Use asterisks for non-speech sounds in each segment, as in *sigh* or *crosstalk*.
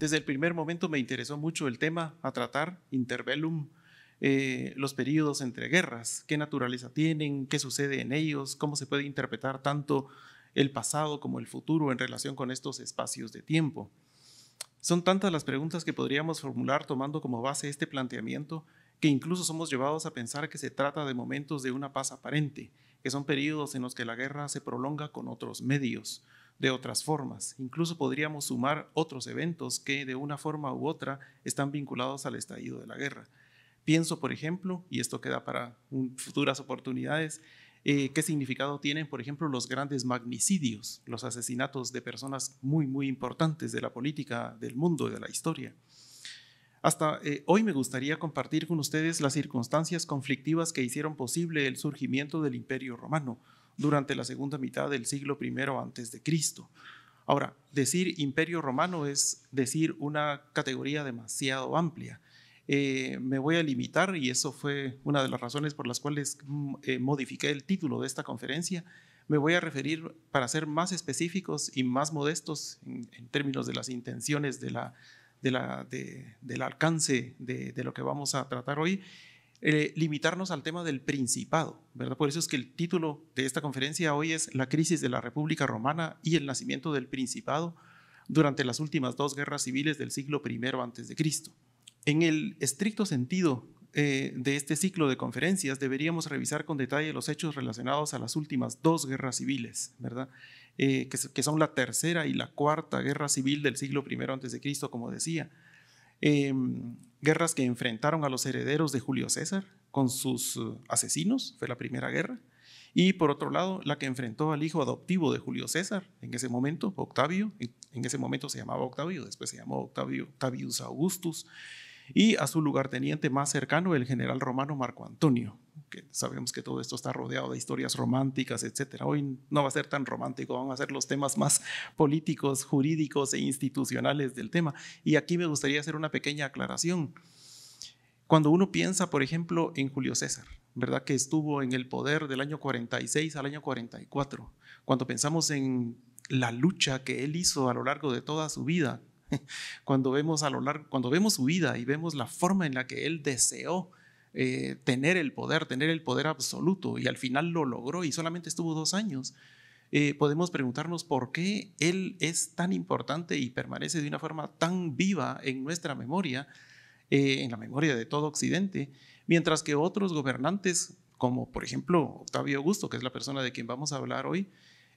Desde el primer momento me interesó mucho el tema a tratar, interbellum, eh, los períodos entre guerras, qué naturaleza tienen, qué sucede en ellos, cómo se puede interpretar tanto el pasado como el futuro en relación con estos espacios de tiempo. Son tantas las preguntas que podríamos formular tomando como base este planteamiento que incluso somos llevados a pensar que se trata de momentos de una paz aparente, que son periodos en los que la guerra se prolonga con otros medios, de otras formas. Incluso podríamos sumar otros eventos que de una forma u otra están vinculados al estallido de la guerra. Pienso, por ejemplo, y esto queda para futuras oportunidades, eh, qué significado tienen, por ejemplo, los grandes magnicidios, los asesinatos de personas muy, muy importantes de la política, del mundo, y de la historia. Hasta eh, hoy me gustaría compartir con ustedes las circunstancias conflictivas que hicieron posible el surgimiento del Imperio Romano, durante la segunda mitad del siglo I antes de Cristo. Ahora, decir imperio romano es decir una categoría demasiado amplia. Eh, me voy a limitar, y eso fue una de las razones por las cuales mm, eh, modifiqué el título de esta conferencia, me voy a referir, para ser más específicos y más modestos en, términos de las intenciones de la, de la, del alcance de, de, lo que vamos a tratar hoy, eh, limitarnos al tema del principado, ¿verdad? Por eso es que el título de esta conferencia hoy es La crisis de la República Romana y el nacimiento del principado durante las últimas dos guerras civiles del siglo I a.C. En el estricto sentido eh, de este ciclo de conferencias, deberíamos revisar con detalle los hechos relacionados a las últimas dos guerras civiles, ¿verdad? Eh, que, que, son la tercera y la cuarta guerra civil del siglo I a.C., como decía Em, guerras que enfrentaron a los herederos de Julio César con sus eh, asesinos, fue la primera guerra, y por otro lado, la que enfrentó al hijo adoptivo de Julio César, en ese momento, Octavio, en ese momento se llamaba Octavio, después se llamó Octavio, Octavius Augustus, y a su lugarteniente más cercano, el general romano Marco Antonio, que sabemos que todo esto está rodeado de historias románticas, etc. Hoy no va a ser tan romántico, van a ser los temas más políticos, jurídicos e institucionales del tema. Y aquí me gustaría hacer una pequeña aclaración. Cuando uno piensa, por ejemplo, en Julio César, ¿verdad? Que estuvo en el poder del año 46 al año 44. Cuando pensamos en la lucha que él hizo a lo largo de toda su vida *laughs* Cuando vemos a lo largo, cuando vemos su vida y vemos la forma en la que él deseó eh, tener el poder, tener el poder absoluto y al final lo logró y solamente estuvo dos años, eh, podemos preguntarnos por qué él es tan importante y permanece de una forma tan viva en nuestra memoria, eh, en la memoria de todo Occidente, mientras que otros gobernantes, como por ejemplo Octavio Augusto, que es la persona de quien vamos a hablar hoy,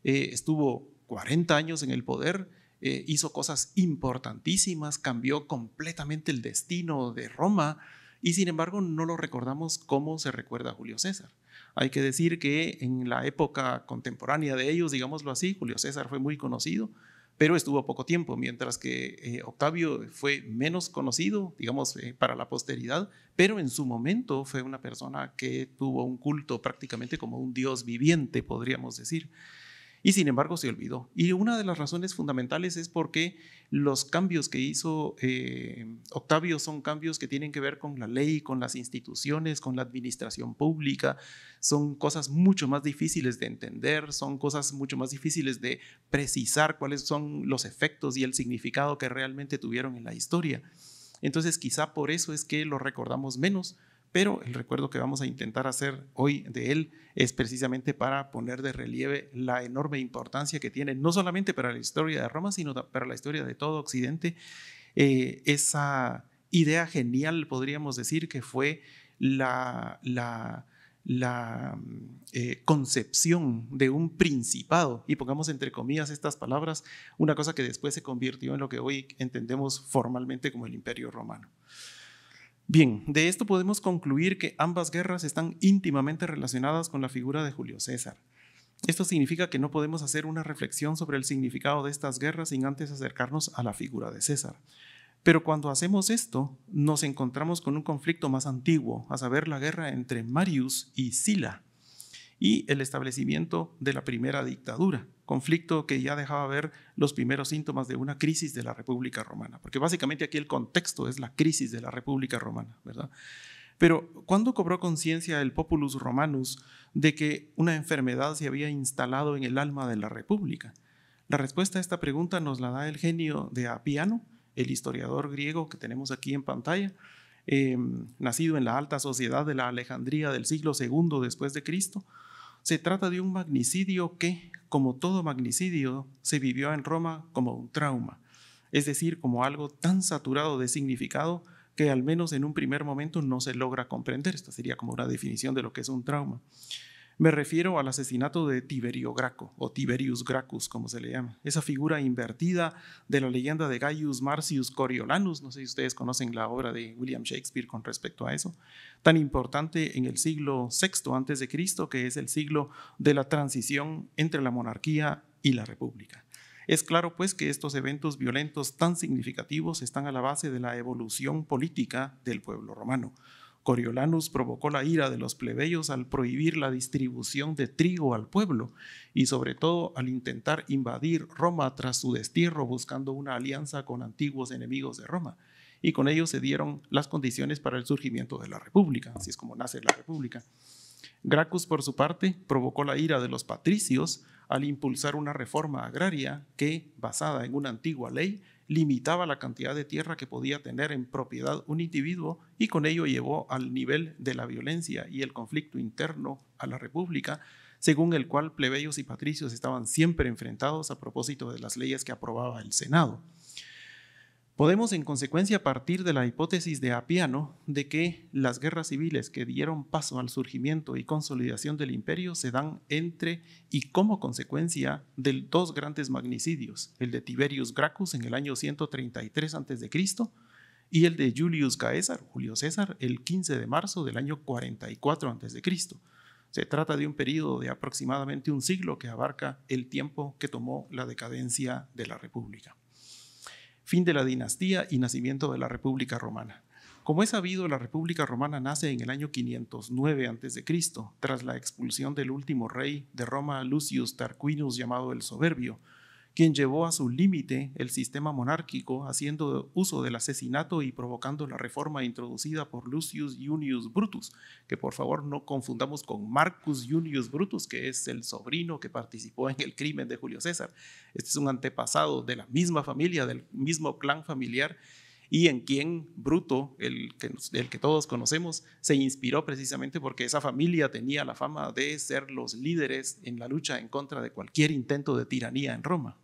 estuvo 40 años en el poder, eh, hizo cosas importantísimas, cambió completamente el destino de Roma y sin embargo no lo recordamos como se recuerda Julio César. Hay que decir que en la época contemporánea de ellos, digámoslo así, Julio César fue muy conocido, pero estuvo poco tiempo, mientras que eh, Octavio fue menos conocido, digamos, eh, para la posteridad, pero en su momento fue una persona que tuvo un culto prácticamente como un dios viviente, podríamos decir. Y sin embargo se olvidó. Y una de las razones fundamentales es porque los cambios que hizo eh, Octavio son cambios que tienen que ver con la ley, con las instituciones, con la administración pública. Son cosas mucho más difíciles de entender, son cosas mucho más difíciles de precisar cuáles son los efectos y el significado que realmente tuvieron en la historia. Entonces quizá por eso es que lo recordamos menos pero el recuerdo que vamos a intentar hacer hoy de él es precisamente para poner de relieve la enorme importancia que tiene, no solamente para la historia de Roma, sino para la historia de todo Occidente, eh, esa idea genial, podríamos decir, que fue la, mm, eh, concepción de un principado, y pongamos entre comillas estas palabras, una cosa que después se convirtió en lo que hoy entendemos formalmente como el imperio romano. Bien, de esto podemos concluir que ambas guerras están íntimamente relacionadas con la figura de Julio César. Esto significa que no podemos hacer una reflexión sobre el significado de estas guerras sin antes acercarnos a la figura de César. Pero cuando hacemos esto, nos encontramos con un conflicto más antiguo, a saber, la guerra entre Marius y Sila y el establecimiento de la primera dictadura, conflicto que ya dejaba ver los primeros síntomas de una crisis de la República Romana, porque básicamente aquí el contexto es la crisis de la República Romana, ¿verdad? Pero ¿cuándo cobró conciencia el populus romanus de que una enfermedad se había instalado en el alma de la República? La respuesta a esta pregunta nos la da el genio de Apiano, el historiador griego que tenemos aquí en pantalla, eh, nacido en la alta sociedad de la Alejandría del siglo II después de Cristo, se trata de un magnicidio que, como todo magnicidio, se vivió en Roma como un trauma, es decir, como algo tan saturado de significado que al menos en un primer momento no se logra comprender. Esta sería como una definición de lo que es un trauma. Me refiero al asesinato de Tiberio Graco, o Tiberius Gracus, como se le llama, esa figura invertida de la leyenda de Gaius Marcius Coriolanus, no sé si ustedes conocen la obra de William Shakespeare con respecto a eso, tan importante en el siglo VI antes de Cristo, que es el siglo de la transición entre la monarquía y la república. Es claro pues que estos eventos violentos tan significativos están a la base de la evolución política del pueblo romano Coriolanus provocó la ira de los plebeyos al prohibir la distribución de trigo al pueblo y sobre todo al intentar invadir Roma tras su destierro buscando una alianza con antiguos enemigos de Roma. Y con ello se dieron las condiciones para el surgimiento de la República, así es como nace la República. Gracchus, por su parte, provocó la ira de los patricios al impulsar una reforma agraria que, basada en una antigua ley, limitaba la cantidad de tierra que podía tener en propiedad un individuo y con ello llevó al nivel de la violencia y el conflicto interno a la República, según el cual plebeyos y patricios estaban siempre enfrentados a propósito de las leyes que aprobaba el Senado. Podemos en consecuencia partir de la hipótesis de Apiano de que las guerras civiles que dieron paso al surgimiento y consolidación del imperio se dan entre y como consecuencia de dos grandes magnicidios, el de Tiberius Gracchus en el año 133 a.C. y el de Julius Caesar, Julio César, el 15 de marzo del año 44 a.C. Se trata de un periodo de aproximadamente un siglo que abarca el tiempo que tomó la decadencia de la República fin de la dinastía y nacimiento de la República Romana. Como es sabido, la República Romana nace en el año 509 a.C., tras la expulsión del último rey de Roma, Lucius Tarquinus, llamado el Soberbio, quien llevó a su límite el sistema monárquico haciendo uso del asesinato y provocando la reforma introducida por Lucius Junius Brutus, que por favor no confundamos con Marcus Junius Brutus, que es el sobrino que participó en el crimen de Julio César. Este es un antepasado de la misma familia, del mismo clan familiar y en quien Bruto, el que, todos conocemos, se inspiró precisamente porque esa familia tenía la fama de ser los líderes en la lucha en contra de cualquier intento de tiranía en Roma.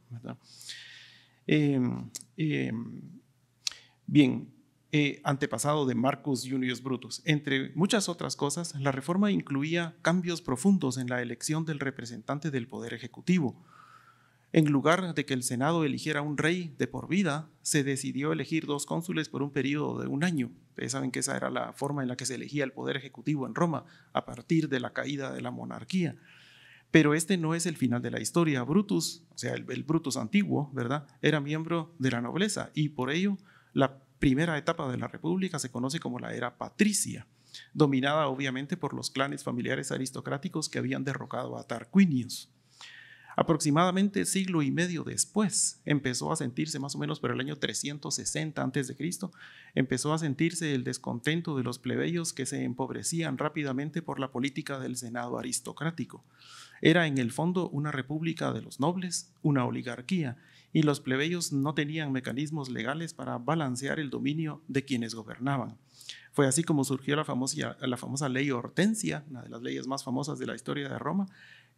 Em, em, bien, eh, antepasado de Marcus Junius Brutus. Entre muchas otras cosas, la reforma incluía cambios profundos en la elección del representante del poder ejecutivo, en lugar de que el Senado eligiera un rey de por vida, se decidió elegir dos cónsules por un periodo de un año. Ustedes saben que esa era la forma en la que se elegía el poder ejecutivo en Roma, a partir de la caída de la monarquía. Pero este no es el final de la historia. Brutus, o sea, el, Brutus antiguo, ¿verdad? Era miembro de la nobleza y por ello la primera etapa de la República se conoce como la era patricia, dominada obviamente por los clanes familiares aristocráticos que habían derrocado a Tarquinius. Aproximadamente siglo y medio después empezó a sentirse, más o menos por el año 360 a.C., empezó a sentirse el descontento de los plebeyos que se empobrecían rápidamente por la política del Senado aristocrático. Era en el fondo una república de los nobles, una oligarquía, y los plebeyos no tenían mecanismos legales para balancear el dominio de quienes gobernaban. Fue así como surgió la famosa, la famosa ley Hortensia, una de las leyes más famosas de la historia de Roma,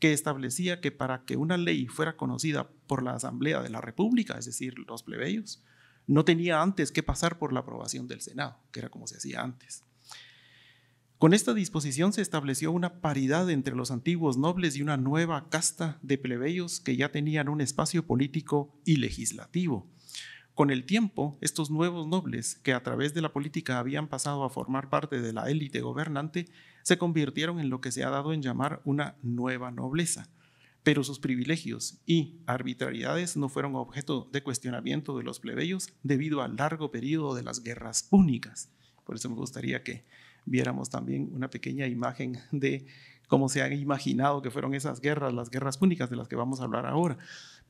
que establecía que para que una ley fuera conocida por la Asamblea de la República, es decir, los plebeyos, no tenía antes que pasar por la aprobación del Senado, que era como se hacía antes. Con esta disposición se estableció una paridad entre los antiguos nobles y una nueva casta de plebeyos que ya tenían un espacio político y legislativo. Con el tiempo, estos nuevos nobles, que a través de la política habían pasado a formar parte de la élite gobernante, se convirtieron en lo que se ha dado en llamar una nueva nobleza, pero sus privilegios y arbitrariedades no fueron objeto de cuestionamiento de los plebeyos debido al largo periodo de las guerras púnicas. Por eso me gustaría que viéramos también una pequeña imagen de cómo se han imaginado que fueron esas guerras, las guerras púnicas de las que vamos a hablar ahora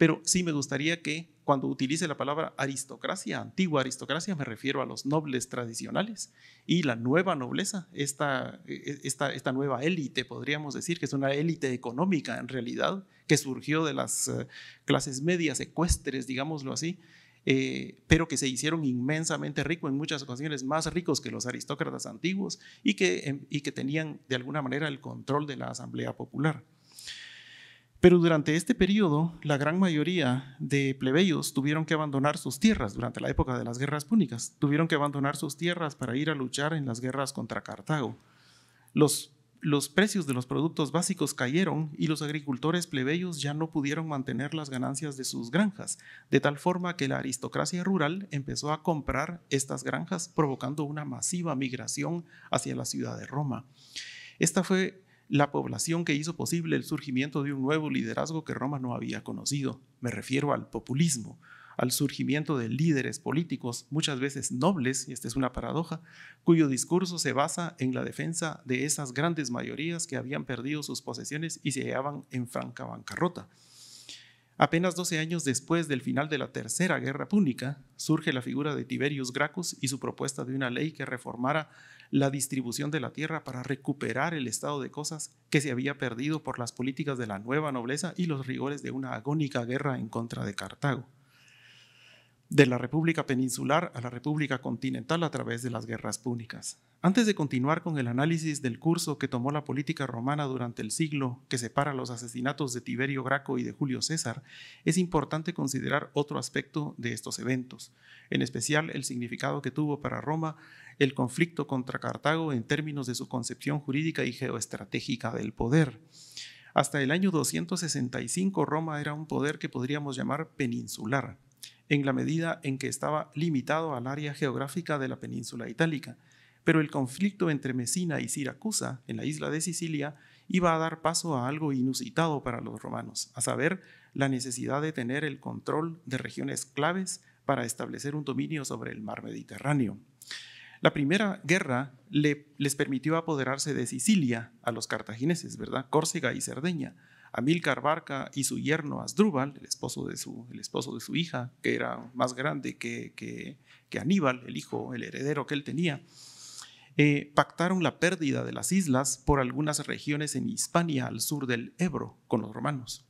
pero sí me gustaría que cuando utilice la palabra aristocracia, antigua aristocracia, me refiero a los nobles tradicionales y la nueva nobleza, esta, e, e, nueva élite, podríamos decir, que es una élite económica en realidad, que surgió de las eh, clases medias ecuestres, digámoslo así, eh, pero que se hicieron inmensamente ricos, en muchas ocasiones más ricos que los aristócratas antiguos y que em, tenían de alguna manera el control de la Asamblea Popular. Pero durante este periodo, la gran mayoría de plebeyos tuvieron que abandonar sus tierras durante la época de las guerras púnicas. Tuvieron que abandonar sus tierras para ir a luchar en las guerras contra Cartago. Los, los precios de los productos básicos cayeron y los agricultores plebeyos ya no pudieron mantener las ganancias de sus granjas, de tal forma que la aristocracia rural empezó a comprar estas granjas, provocando una masiva migración hacia la ciudad de Roma. Esta fue la población que hizo posible el surgimiento de un nuevo liderazgo que Roma no había conocido. Me refiero al populismo, al surgimiento de líderes políticos, muchas veces nobles, y esta es una paradoja, cuyo discurso se basa en la defensa de esas grandes mayorías que habían perdido sus posesiones y se hallaban en franca bancarrota. Apenas 12 años después del final de la Tercera Guerra Púnica, surge la figura de Tiberius Gracchus y su propuesta de una ley que reformara la distribución de la tierra para recuperar el estado de cosas que se había perdido por las políticas de la nueva nobleza y los rigores de una agónica guerra en contra de Cartago. De la República Peninsular a la República Continental a través de las guerras púnicas. Antes de continuar con el análisis del curso que tomó la política romana durante el siglo que separa los asesinatos de Tiberio Graco y de Julio César, es importante considerar otro aspecto de estos eventos, en especial el significado que tuvo para Roma el conflicto contra Cartago en términos de su concepción jurídica y geoestratégica del poder. Hasta el año 265 Roma era un poder que podríamos llamar peninsular, en la medida en que estaba limitado al área geográfica de la península itálica, pero el conflicto entre Mesina y Siracusa, en la isla de Sicilia, iba a dar paso a algo inusitado para los romanos, a saber, la necesidad de tener el control de regiones claves para establecer un dominio sobre el mar Mediterráneo. La primera guerra les permitió apoderarse de Sicilia a los cartagineses, ¿verdad? Córcega y Cerdeña. Amílcar Barca y su yerno Asdrúbal, el esposo de su, el esposo de su hija, que era más grande que, que, Aníbal, el hijo, el heredero que él tenía, eh, pactaron la pérdida de las islas por algunas regiones en Hispania al sur del Ebro con los romanos.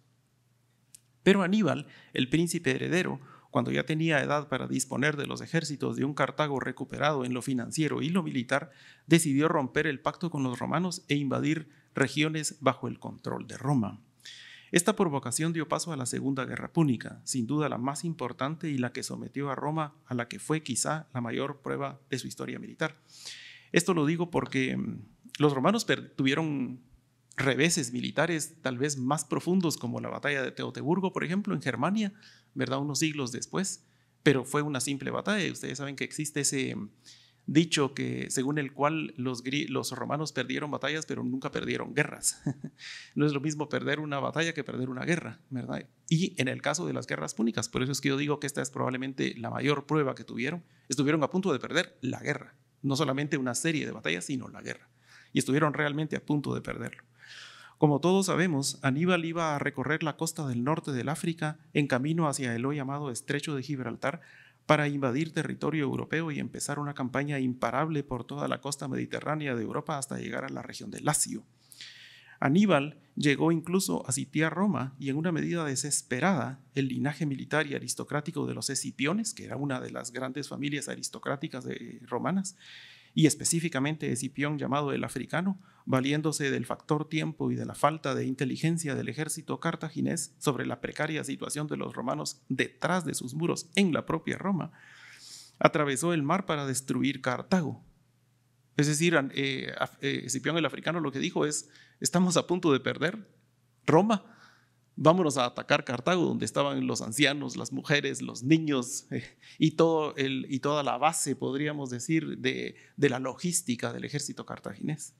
Pero Aníbal, el príncipe heredero, cuando ya tenía edad para disponer de los ejércitos de un Cartago recuperado en lo financiero y lo militar, decidió romper el pacto con los romanos e invadir regiones bajo el control de Roma. Esta provocación dio paso a la Segunda Guerra Púnica, sin duda la más importante y la que sometió a Roma a la que fue quizá la mayor prueba de su historia militar. Esto lo digo porque mm, los romanos tuvieron reveses militares tal vez más profundos como la batalla de Teoteburgo, por ejemplo, en Germania, ¿verdad? Unos siglos después, pero fue una simple batalla. Ustedes saben que existe ese mm, dicho que según el cual los romanos perdieron batallas, pero nunca perdieron guerras. *laughs* no es lo mismo perder una batalla que perder una guerra, ¿verdad? Y en el caso de las guerras púnicas, por eso es que yo digo que esta es probablemente la mayor prueba que tuvieron, estuvieron a punto de perder la guerra, no solamente una serie de batallas, sino la guerra, y estuvieron realmente a punto de perderlo. Como todos sabemos, Aníbal iba a recorrer la costa del norte del África en camino hacia el hoy llamado Estrecho de Gibraltar para invadir territorio europeo y empezar una campaña imparable por toda la costa mediterránea de Europa hasta llegar a la región de Lacio. Aníbal llegó incluso a sitiar Roma y en una medida desesperada el linaje militar y aristocrático de los escipiones, que era una de las grandes familias aristocráticas romanas, y específicamente Escipión llamado el Africano, valiéndose del factor tiempo y de la falta de inteligencia del ejército cartaginés sobre la precaria situación de los romanos detrás de sus muros en la propia Roma, atravesó el mar para destruir Cartago. Es decir, eh, eh, Escipión el Africano lo que dijo es, estamos a punto de perder Roma, vámonos a atacar Cartago, donde estaban los ancianos, las mujeres, los niños eh, y, todo y toda la base, podríamos decir, de, la logística del ejército cartaginés.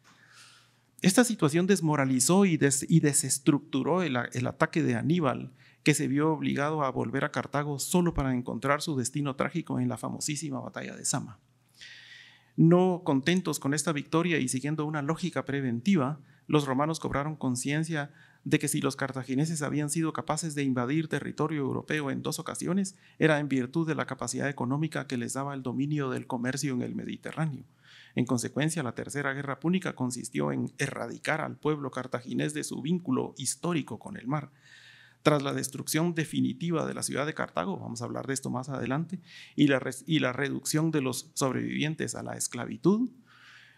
Esta situación desmoralizó y, y desestructuró el, el ataque de Aníbal, que se vio obligado a volver a Cartago solo para encontrar su destino trágico en la famosísima batalla de Sama. No contentos con esta victoria y siguiendo una lógica preventiva, los romanos cobraron conciencia de que si los cartagineses habían sido capaces de invadir territorio europeo en dos ocasiones, era en virtud de la capacidad económica que les daba el dominio del comercio en el Mediterráneo. En consecuencia, la Tercera Guerra Púnica consistió en erradicar al pueblo cartaginés de su vínculo histórico con el mar. Tras la destrucción definitiva de la ciudad de Cartago, vamos a hablar de esto más adelante, y la, y la reducción de los sobrevivientes a la esclavitud,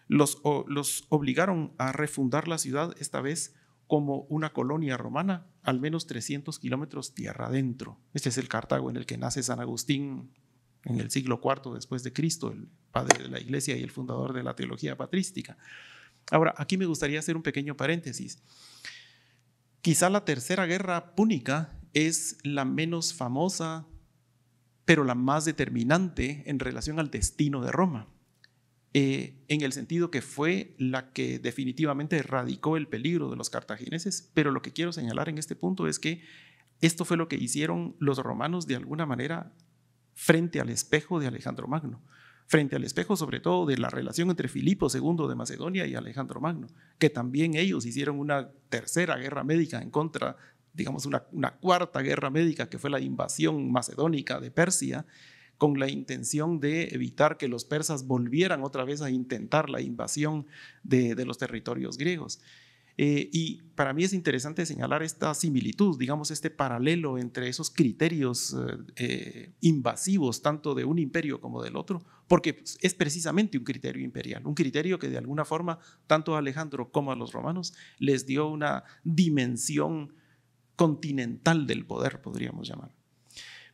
los, los obligaron a refundar la ciudad, esta vez como una colonia romana, al menos 300 kilómetros tierra adentro. Este es el Cartago en el que nace San Agustín en el siglo IV después de Cristo, el padre de la iglesia y el fundador de la teología patrística. Ahora, aquí me gustaría hacer un pequeño paréntesis. Quizá la tercera guerra púnica es la menos famosa, pero la más determinante en relación al destino de Roma. Eh, en el sentido que fue la que definitivamente erradicó el peligro de los cartagineses, pero lo que quiero señalar en este punto es que esto fue lo que hicieron los romanos de alguna manera frente al espejo de Alejandro Magno, frente al espejo sobre todo de la relación entre Filipo II de Macedonia y Alejandro Magno, que también ellos hicieron una tercera guerra médica en contra, digamos, una, una cuarta guerra médica que fue la invasión macedónica de Persia, con la intención de evitar que los persas volvieran otra vez a intentar la invasión de, los territorios griegos. Eh, y para mí es interesante señalar esta similitud, digamos, este paralelo entre esos criterios eh, eh, invasivos, tanto de un imperio como del otro, porque es precisamente un criterio imperial, un criterio que de alguna forma tanto a Alejandro como a los romanos les dio una dimensión continental del poder, podríamos llamar.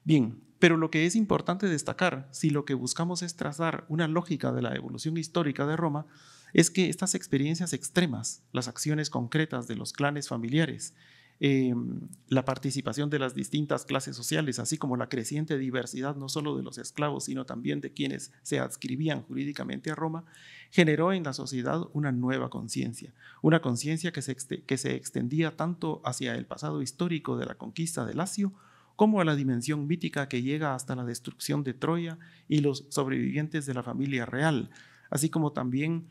Bien, pero lo que es importante destacar, si lo que buscamos es trazar una lógica de la evolución histórica de Roma, es que estas experiencias extremas, las acciones concretas de los clanes familiares, em, la participación de las distintas clases sociales, así como la creciente diversidad no solo de los esclavos, sino también de quienes se adscribían jurídicamente a Roma, generó en la sociedad una nueva conciencia, una conciencia que se, que se extendía tanto hacia el pasado histórico de la conquista de Lacio como a la dimensión mítica que llega hasta la destrucción de Troya y los sobrevivientes de la familia real, así como también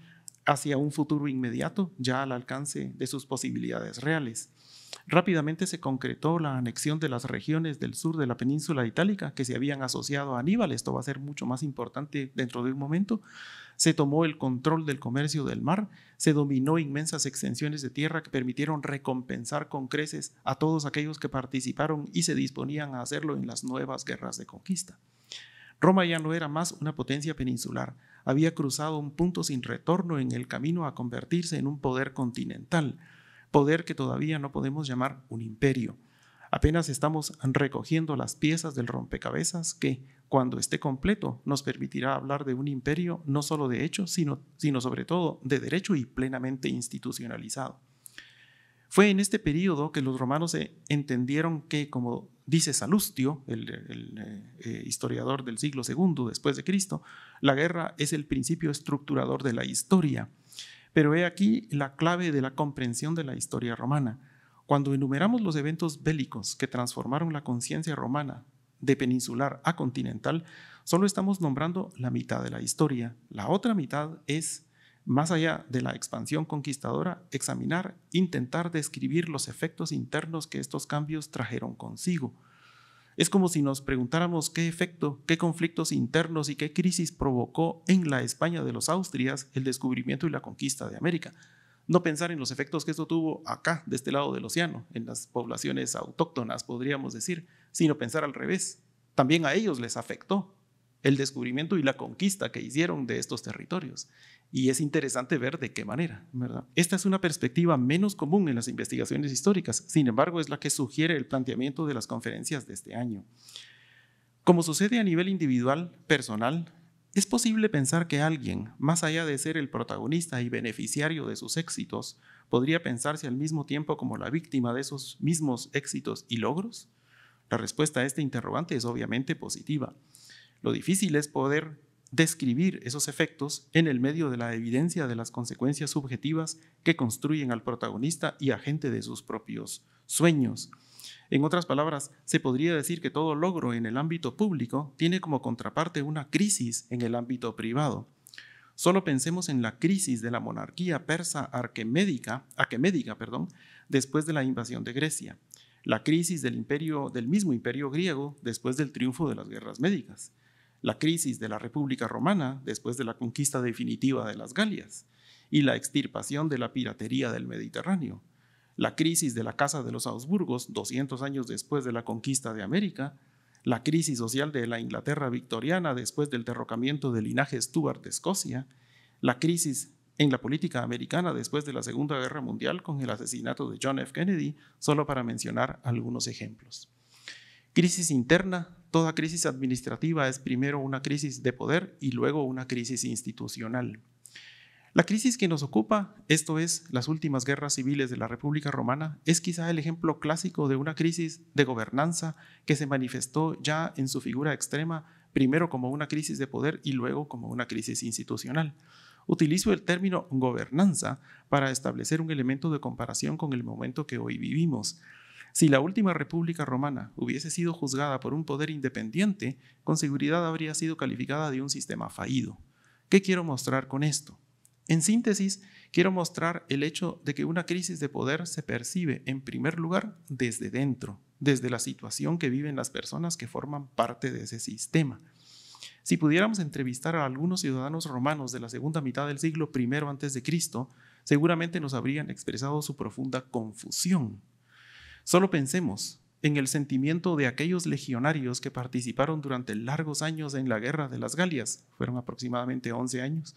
hacia un futuro inmediato ya al alcance de sus posibilidades reales. Rápidamente se concretó la anexión de las regiones del sur de la península itálica que se habían asociado a Aníbal, esto va a ser mucho más importante dentro de un momento. Se tomó el control del comercio del mar, se dominó inmensas extensiones de tierra que permitieron recompensar con creces a todos aquellos que participaron y se disponían a hacerlo en las nuevas guerras de conquista. Roma ya no era más una potencia peninsular, había cruzado un punto sin retorno en el camino a convertirse en un poder continental poder que todavía no podemos llamar un imperio. Apenas estamos recogiendo las piezas del rompecabezas que, cuando esté completo, nos permitirá hablar de un imperio no solo de hecho, sino, sino sobre todo de derecho y plenamente institucionalizado. Fue en este periodo que los romanos entendieron que, como dice Salustio, el, eh, eh, historiador del siglo II después de Cristo, la guerra es el principio estructurador de la historia pero he aquí la clave de la comprensión de la historia romana. Cuando enumeramos los eventos bélicos que transformaron la conciencia romana de peninsular a continental, solo estamos nombrando la mitad de la historia. La otra mitad es, más allá de la expansión conquistadora, examinar, intentar describir los efectos internos que estos cambios trajeron consigo es como si nos preguntáramos qué efecto, qué conflictos internos y qué crisis provocó en la España de los Austrias el descubrimiento y la conquista de América. No pensar en los efectos que esto tuvo acá, de este lado del océano, en las poblaciones autóctonas, podríamos decir, sino pensar al revés. También a ellos les afectó el descubrimiento y la conquista que hicieron de estos territorios. Y es interesante ver de qué manera, ¿verdad? Esta es una perspectiva menos común en las investigaciones históricas, sin embargo es la que sugiere el planteamiento de las conferencias de este año. Como sucede a nivel individual, personal, es posible pensar que alguien, más allá de ser el protagonista y beneficiario de sus éxitos, podría pensarse al mismo tiempo como la víctima de esos mismos éxitos y logros. La respuesta a este interrogante es obviamente positiva. Lo difícil es poder describir esos efectos en el medio de la evidencia de las consecuencias subjetivas que construyen al protagonista y agente de sus propios sueños. En otras palabras, se podría decir que todo logro en el ámbito público tiene como contraparte una crisis en el ámbito privado. Solo pensemos en la crisis de la monarquía persa arquemédica, arquemédica, perdón, después de la invasión de Grecia, la crisis del imperio del mismo imperio griego después del triunfo de las guerras médicas, la crisis de la República Romana después de la conquista definitiva de las Galias y la extirpación de la piratería del Mediterráneo, la crisis de la Casa de los Augsburgos 200 años después de la conquista de América, la crisis social de la Inglaterra victoriana después del derrocamiento del linaje Stuart de Escocia, la crisis en la política americana después de la Segunda Guerra Mundial con el asesinato de John F. Kennedy, solo para mencionar algunos ejemplos. Crisis interna toda crisis administrativa es primero una crisis de poder y luego una crisis institucional. La crisis que nos ocupa, esto es las últimas guerras civiles de la República Romana, es quizá el ejemplo clásico de una crisis de gobernanza que se manifestó ya en su figura extrema, primero como una crisis de poder y luego como una crisis institucional. Utilizo el término gobernanza para establecer un elemento de comparación con el momento que hoy vivimos. Si la última República Romana hubiese sido juzgada por un poder independiente, con seguridad habría sido calificada de un sistema fallido. ¿Qué quiero mostrar con esto? En síntesis, quiero mostrar el hecho de que una crisis de poder se percibe en primer lugar desde dentro, desde la situación que viven las personas que forman parte de ese sistema. Si pudiéramos entrevistar a algunos ciudadanos romanos de la segunda mitad del siglo I a.C., seguramente nos habrían expresado su profunda confusión Solo pensemos en el sentimiento de aquellos legionarios que participaron durante largos años en la guerra de las Galias, fueron aproximadamente 11 años,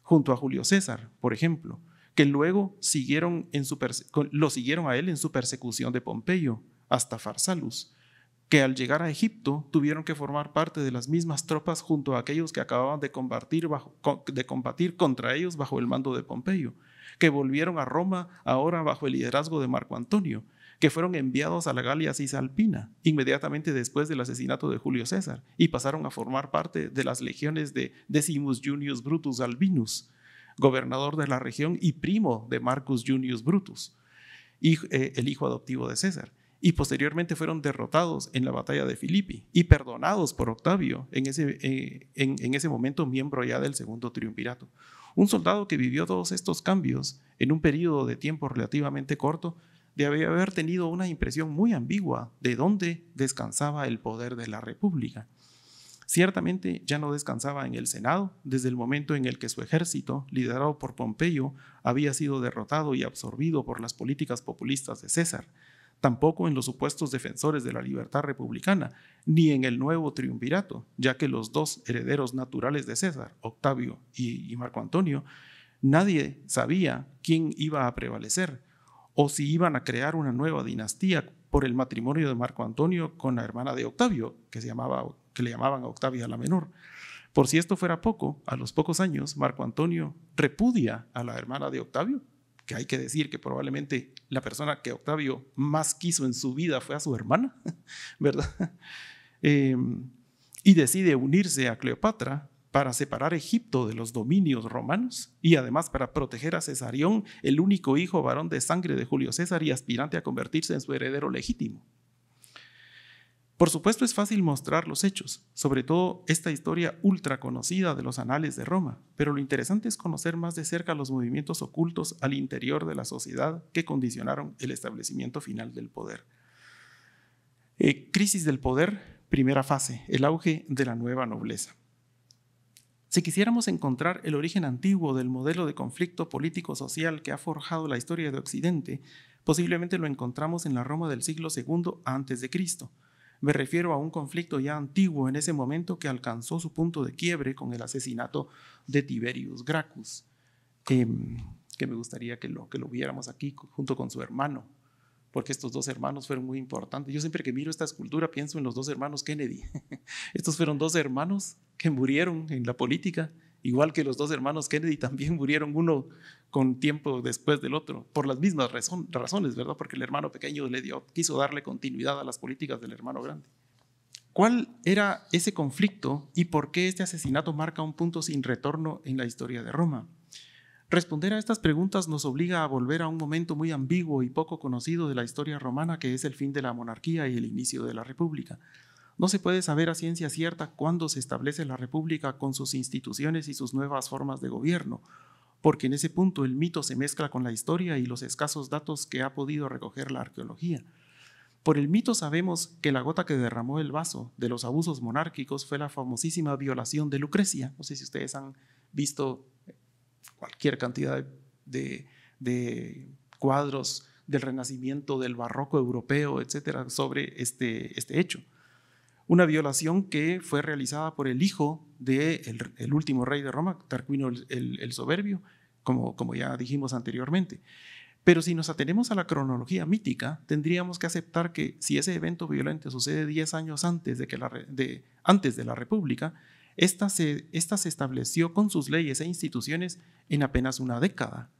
junto a Julio César, por ejemplo, que luego siguieron lo siguieron a él en su persecución de Pompeyo hasta Farsalus, que al llegar a Egipto tuvieron que formar parte de las mismas tropas junto a aquellos que acababan de de combatir contra ellos bajo el mando de Pompeyo, que volvieron a Roma ahora bajo el liderazgo de Marco Antonio, que fueron enviados a la Galia Cisalpina inmediatamente después del asesinato de Julio César y pasaron a formar parte de las legiones de Decimus Junius Brutus Albinus, gobernador de la región y primo de Marcus Junius Brutus, eh, el hijo adoptivo de César. Y posteriormente fueron derrotados en la batalla de Filippi y perdonados por Octavio, en ese, eh, en, en ese momento miembro ya del segundo triunvirato. Un soldado que vivió todos estos cambios en un periodo de tiempo relativamente corto de haber tenido una impresión muy ambigua de dónde descansaba el poder de la República. Ciertamente ya no descansaba en el Senado desde el momento en el que su ejército, liderado por Pompeyo, había sido derrotado y absorbido por las políticas populistas de César, tampoco en los supuestos defensores de la libertad republicana, ni en el nuevo triunvirato, ya que los dos herederos naturales de César, Octavio y Marco Antonio, nadie sabía quién iba a prevalecer o si iban a crear una nueva dinastía por el matrimonio de Marco Antonio con la hermana de Octavio, que, se llamaba, que le llamaban Octavia la menor. Por si esto fuera poco, a los pocos años Marco Antonio repudia a la hermana de Octavio, que hay que decir que probablemente la persona que Octavio más quiso en su vida fue a su hermana, *laughs* ¿verdad? *laughs* Em, y decide unirse a Cleopatra para separar Egipto de los dominios romanos y además para proteger a Cesarión, el único hijo varón de sangre de Julio César y aspirante a convertirse en su heredero legítimo. Por supuesto es fácil mostrar los hechos, sobre todo esta historia ultra conocida de los anales de Roma, pero lo interesante es conocer más de cerca los movimientos ocultos al interior de la sociedad que condicionaron el establecimiento final del poder. Eh, crisis del poder, primera fase, el auge de la nueva nobleza. Si quisiéramos encontrar el origen antiguo del modelo de conflicto político-social que ha forjado la historia de Occidente, posiblemente lo encontramos en la Roma del siglo II Cristo. Me refiero a un conflicto ya antiguo en ese momento que alcanzó su punto de quiebre con el asesinato de Tiberius Gracchus, em, que me gustaría que lo viéramos aquí junto con su hermano porque estos dos hermanos fueron muy importantes. Yo siempre que miro esta escultura pienso en los dos hermanos Kennedy. *laughs* Estos fueron dos hermanos que murieron en la política, igual que los dos hermanos Kennedy también *laughs* murieron uno con tiempo después del otro, por las mismas razones, ¿verdad? Porque el hermano pequeño le dio, quiso darle continuidad a las políticas del hermano grande. ¿Cuál era ese conflicto y por qué este asesinato marca un punto sin retorno en la historia de Roma? Responder a estas preguntas nos obliga a volver a un momento muy ambiguo y poco conocido de la historia romana que es el fin de la monarquía y el inicio de la república. No se puede saber a ciencia cierta cuándo se establece la república con sus instituciones y sus nuevas formas de gobierno, porque en ese punto el mito se mezcla con la historia y los escasos datos que ha podido recoger la arqueología. Por el mito sabemos que la gota que derramó el vaso de los abusos monárquicos fue la famosísima violación de Lucrecia. No sé si ustedes han visto cualquier cantidad de, cuadros del Renacimiento, del Barroco europeo, etcétera, sobre este, este hecho. Una violación que fue realizada por el hijo del de el, último rey de Roma, Tarquino el, Soberbio, como, ya dijimos anteriormente. Pero si nos atenemos a la cronología mítica, tendríamos que aceptar que si ese evento violento sucede 10 años antes antes de la República, esta se, estableció con sus leyes e instituciones en apenas una década.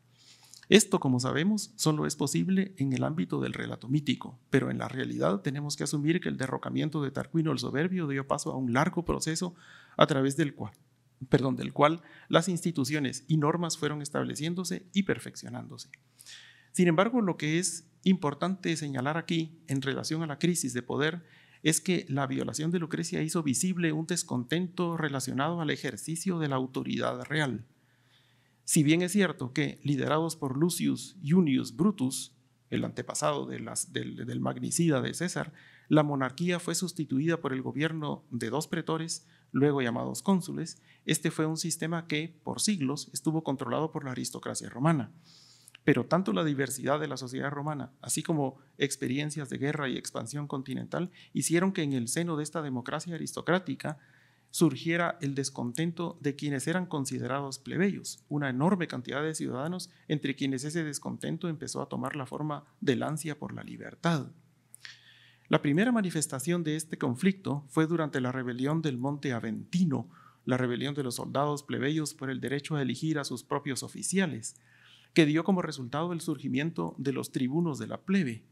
Esto, como sabemos, solo es posible en el ámbito del relato mítico, pero en la realidad tenemos que asumir que el derrocamiento de Tarquino el Soberbio dio paso a un largo proceso a través del cual, perdón, del cual las instituciones y normas fueron estableciéndose y perfeccionándose. Sin embargo, lo que es importante señalar aquí en relación a la crisis de poder es que la violación de Lucrecia hizo visible un descontento relacionado al ejercicio de la autoridad real. Si bien es cierto que, liderados por Lucius Junius Brutus, el antepasado del magnicida de César, la monarquía fue sustituida por el gobierno de dos pretores, luego llamados cónsules. Este fue un sistema que, por siglos, estuvo controlado por la aristocracia romana. Pero tanto la diversidad de la sociedad romana, así como experiencias de guerra y expansión continental, hicieron que en el seno de esta democracia aristocrática surgiera el descontento de quienes eran considerados plebeyos, una enorme cantidad de ciudadanos entre quienes ese descontento empezó a tomar la forma del ansia por la libertad. La primera manifestación de este conflicto fue durante la rebelión del Monte Aventino, la rebelión de los soldados plebeyos por el derecho a elegir a sus propios oficiales que dio como resultado el surgimiento de los tribunos de la plebe,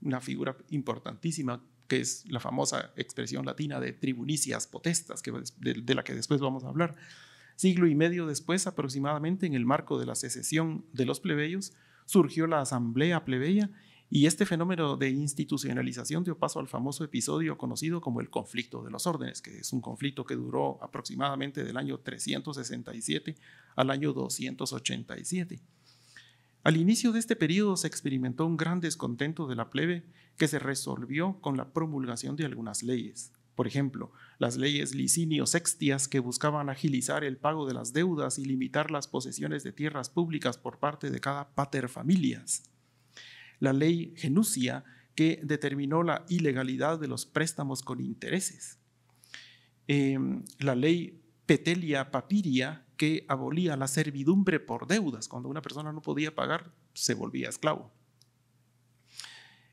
una figura importantísima que es la famosa expresión latina de tribunicias potestas, de, de, la que después vamos a hablar. Siglo y medio después, aproximadamente, en el marco de la secesión de los plebeyos, surgió la asamblea plebeya y este fenómeno de institucionalización dio paso al famoso episodio conocido como el conflicto de los órdenes, que es un conflicto que duró aproximadamente del año 367 al año 287. Al inicio de este periodo se experimentó un gran descontento de la plebe que se resolvió con la promulgación de algunas leyes. Por ejemplo, las leyes Licinio Sextias que buscaban agilizar el pago de las deudas y limitar las posesiones de tierras públicas por parte de cada paterfamilias. La ley genucia que determinó la ilegalidad de los préstamos con intereses. Em, la ley Petelia Papiria que abolía la servidumbre por deudas. Cuando una persona no podía pagar, se volvía esclavo.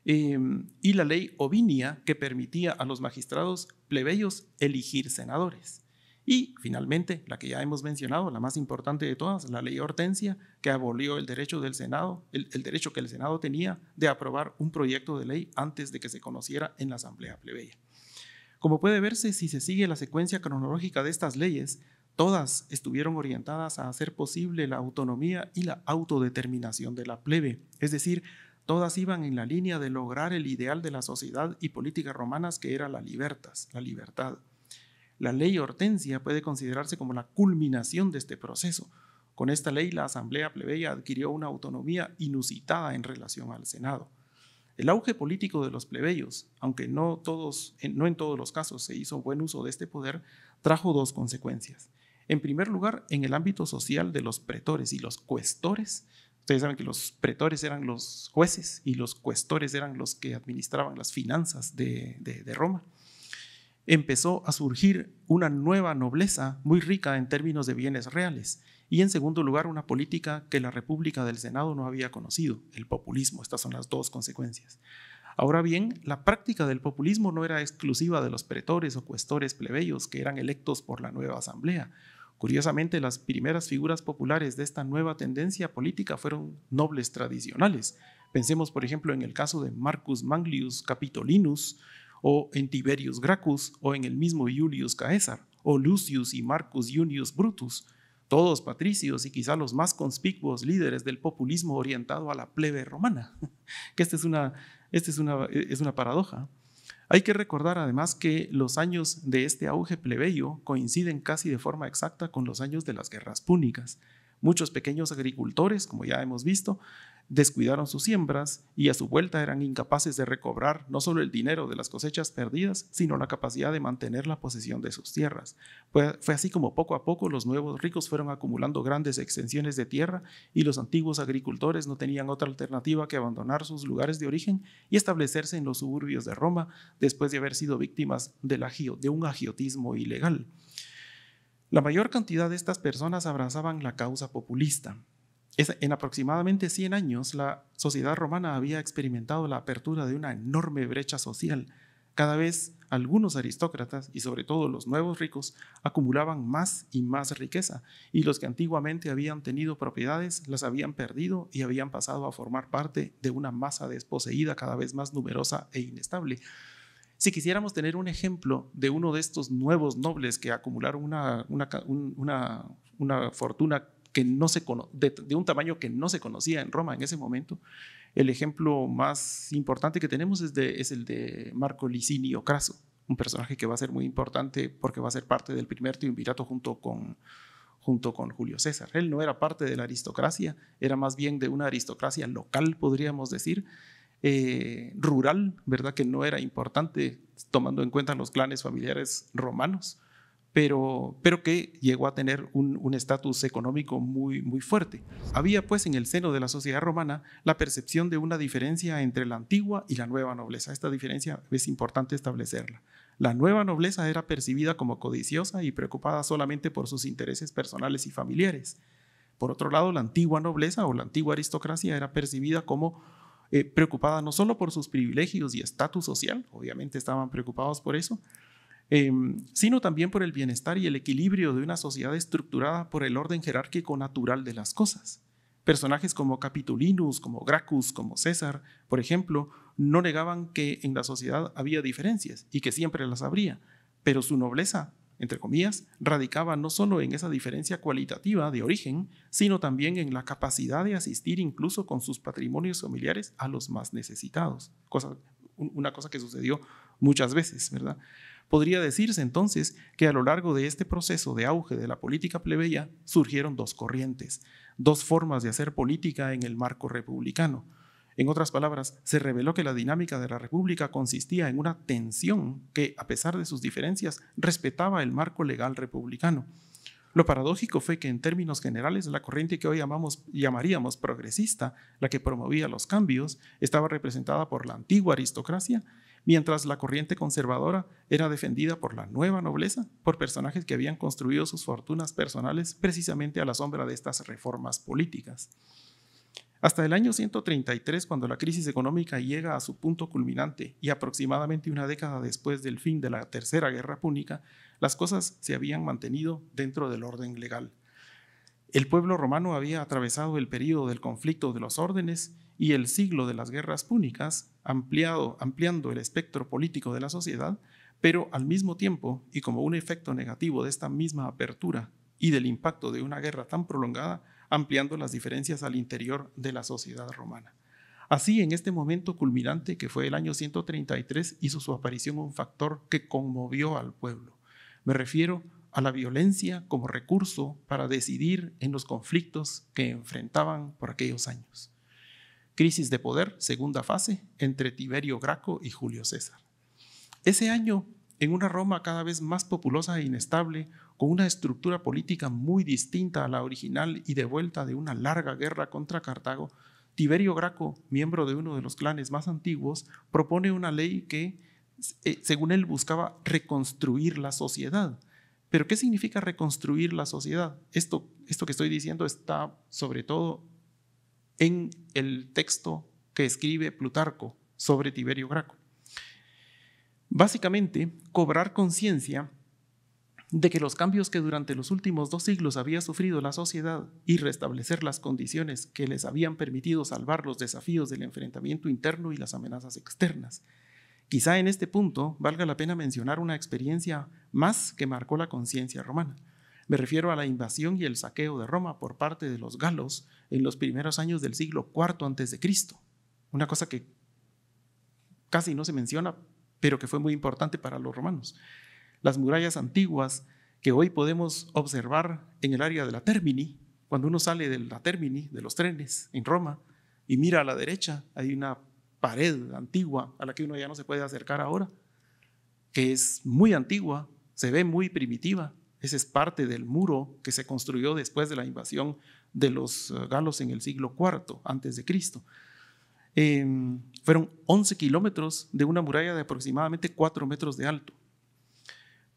Em, y la ley Ovinia, que permitía a los magistrados plebeyos elegir senadores. Y finalmente, la que ya hemos mencionado, la más importante de todas, la ley Hortensia, que abolió el derecho del Senado, el, derecho que el Senado tenía de aprobar un proyecto de ley antes de que se conociera en la Asamblea Plebeya. Como puede verse, si se sigue la secuencia cronológica de estas leyes, Todas estuvieron orientadas a hacer posible la autonomía y la autodeterminación de la plebe, es decir, todas iban en la línea de lograr el ideal de la sociedad y políticas romanas que era la libertas, la libertad. La ley Hortensia puede considerarse como la culminación de este proceso. Con esta ley la Asamblea Plebeya adquirió una autonomía inusitada en relación al Senado. El auge político de los plebeyos, aunque no, todos, no en todos los casos se hizo buen uso de este poder, trajo dos consecuencias. En primer lugar, en el ámbito social de los pretores y los cuestores, ustedes saben que los pretores eran los jueces y los cuestores eran los que administraban las finanzas de, Roma, empezó a surgir una nueva nobleza muy rica en términos de bienes reales y en segundo lugar una política que la República del Senado no había conocido, el populismo. Estas son las dos consecuencias. Ahora bien, la práctica del populismo no era exclusiva de los pretores o cuestores plebeyos que eran electos por la nueva asamblea. Curiosamente, las primeras figuras populares de esta nueva tendencia política fueron nobles tradicionales. Pensemos, por ejemplo, en el caso de Marcus Manglius Capitolinus, o en Tiberius Gracchus, o en el mismo Julius Caesar, o Lucius y Marcus Junius Brutus, todos patricios y quizá los más conspicuos líderes del populismo orientado a la plebe romana. *laughs* Que esta es una, es es una paradoja. Hay que recordar además que los años de este auge plebeyo coinciden casi de forma exacta con los años de las guerras púnicas. Muchos pequeños agricultores, como ya hemos visto, descuidaron sus siembras y a su vuelta eran incapaces de recobrar no solo el dinero de las cosechas perdidas, sino la capacidad de mantener la posesión de sus tierras. Pues, fue, así como poco a poco los nuevos ricos fueron acumulando grandes extensiones de tierra y los antiguos agricultores no tenían otra alternativa que abandonar sus lugares de origen y establecerse en los suburbios de Roma después de haber sido víctimas del de un agiotismo ilegal. La mayor cantidad de estas personas abrazaban la causa populista, en aproximadamente 100 años, la sociedad romana había experimentado la apertura de una enorme brecha social. Cada vez algunos aristócratas y sobre todo los nuevos ricos acumulaban más y más riqueza y los que antiguamente habían tenido propiedades las habían perdido y habían pasado a formar parte de una masa desposeída cada vez más numerosa e inestable. Si quisiéramos tener un ejemplo de uno de estos nuevos nobles que acumularon una, una, fortuna no de, un tamaño que no se conocía en Roma en ese momento. El ejemplo más importante que tenemos es, el de Marco Licinio Craso, un personaje que va a ser muy importante porque va a ser parte del primer triunvirato junto con, junto con Julio César. Él no era parte de la aristocracia, era más bien de una aristocracia local, podríamos decir, eh, rural, ¿verdad? Que no era importante tomando en cuenta los clanes familiares romanos pero, pero que llegó a tener un estatus económico muy, muy fuerte. Había pues en el seno de la sociedad romana la percepción de una diferencia entre la antigua y la nueva nobleza. Esta diferencia es importante establecerla. La nueva nobleza era percibida como codiciosa y preocupada solamente por sus intereses personales y familiares. Por otro lado, la antigua nobleza o la antigua aristocracia era percibida como eh, preocupada no solo por sus privilegios y estatus social, obviamente estaban preocupados por eso, Em, sino también por el bienestar y el equilibrio de una sociedad estructurada por el orden jerárquico natural de las cosas. Personajes como Capitulinus, como Gracchus, como César, por ejemplo, no negaban que en la sociedad había diferencias y que siempre las habría, pero su nobleza, entre comillas, radicaba no solo en esa diferencia cualitativa de origen, sino también en la capacidad de asistir incluso con sus patrimonios familiares a los más necesitados, cosa, una cosa que sucedió muchas veces, ¿verdad? Podría decirse entonces que a lo largo de este proceso de auge de la política plebeya surgieron dos corrientes, dos formas de hacer política en el marco republicano. En otras palabras, se reveló que la dinámica de la República consistía en una tensión que, a pesar de sus diferencias, respetaba el marco legal republicano. Lo paradójico fue que en términos generales la corriente que hoy llamaríamos progresista, la que promovía los cambios, estaba representada por la antigua aristocracia mientras la corriente conservadora era defendida por la nueva nobleza, por personajes que habían construido sus fortunas personales precisamente a la sombra de estas reformas políticas. Hasta el año 133, cuando la crisis económica llega a su punto culminante y aproximadamente una década después del fin de la Tercera Guerra Púnica, las cosas se habían mantenido dentro del orden legal. El pueblo romano había atravesado el período del conflicto de los órdenes y el siglo de las guerras púnicas, ampliado, ampliando el espectro político de la sociedad, pero al mismo tiempo, y como un efecto negativo de esta misma apertura y del impacto de una guerra tan prolongada, ampliando las diferencias al interior de la sociedad romana. Así, en este momento culminante, que fue el año 133, hizo su aparición un factor que conmovió al pueblo. Me refiero a la violencia como recurso para decidir en los conflictos que enfrentaban por aquellos años. Crisis de poder, segunda fase, entre Tiberio Graco y Julio César. Ese año, en una Roma cada vez más populosa e inestable, con una estructura política muy distinta a la original y de vuelta de una larga guerra contra Cartago, Tiberio Graco, miembro de uno de los clanes más antiguos, propone una ley que, eh, según él, buscaba reconstruir la sociedad. ¿Pero qué significa reconstruir la sociedad? Esto, esto que estoy diciendo está sobre todo en el texto que escribe Plutarco sobre Tiberio Graco. Básicamente, cobrar conciencia de que los cambios que durante los últimos dos siglos había sufrido la sociedad y restablecer las condiciones que les habían permitido salvar los desafíos del enfrentamiento interno y las amenazas externas. Quizá en este punto valga la pena mencionar una experiencia más que marcó la conciencia romana. Me refiero a la invasión y el saqueo de Roma por parte de los galos en los primeros años del siglo IV antes de Cristo. Una cosa que casi no se menciona, pero que fue muy importante para los romanos. Las murallas antiguas que hoy podemos observar en el área de la Termini, cuando uno sale de la Termini, de los trenes en Roma, y mira a la derecha, hay una pared antigua a la que uno ya no se puede acercar ahora, que es muy antigua, se ve muy primitiva, ese es parte del muro que se construyó después de la invasión de los eh, galos en el siglo IV antes de Cristo. Em, fueron 11 kilómetros de una muralla de aproximadamente 4 metros de alto.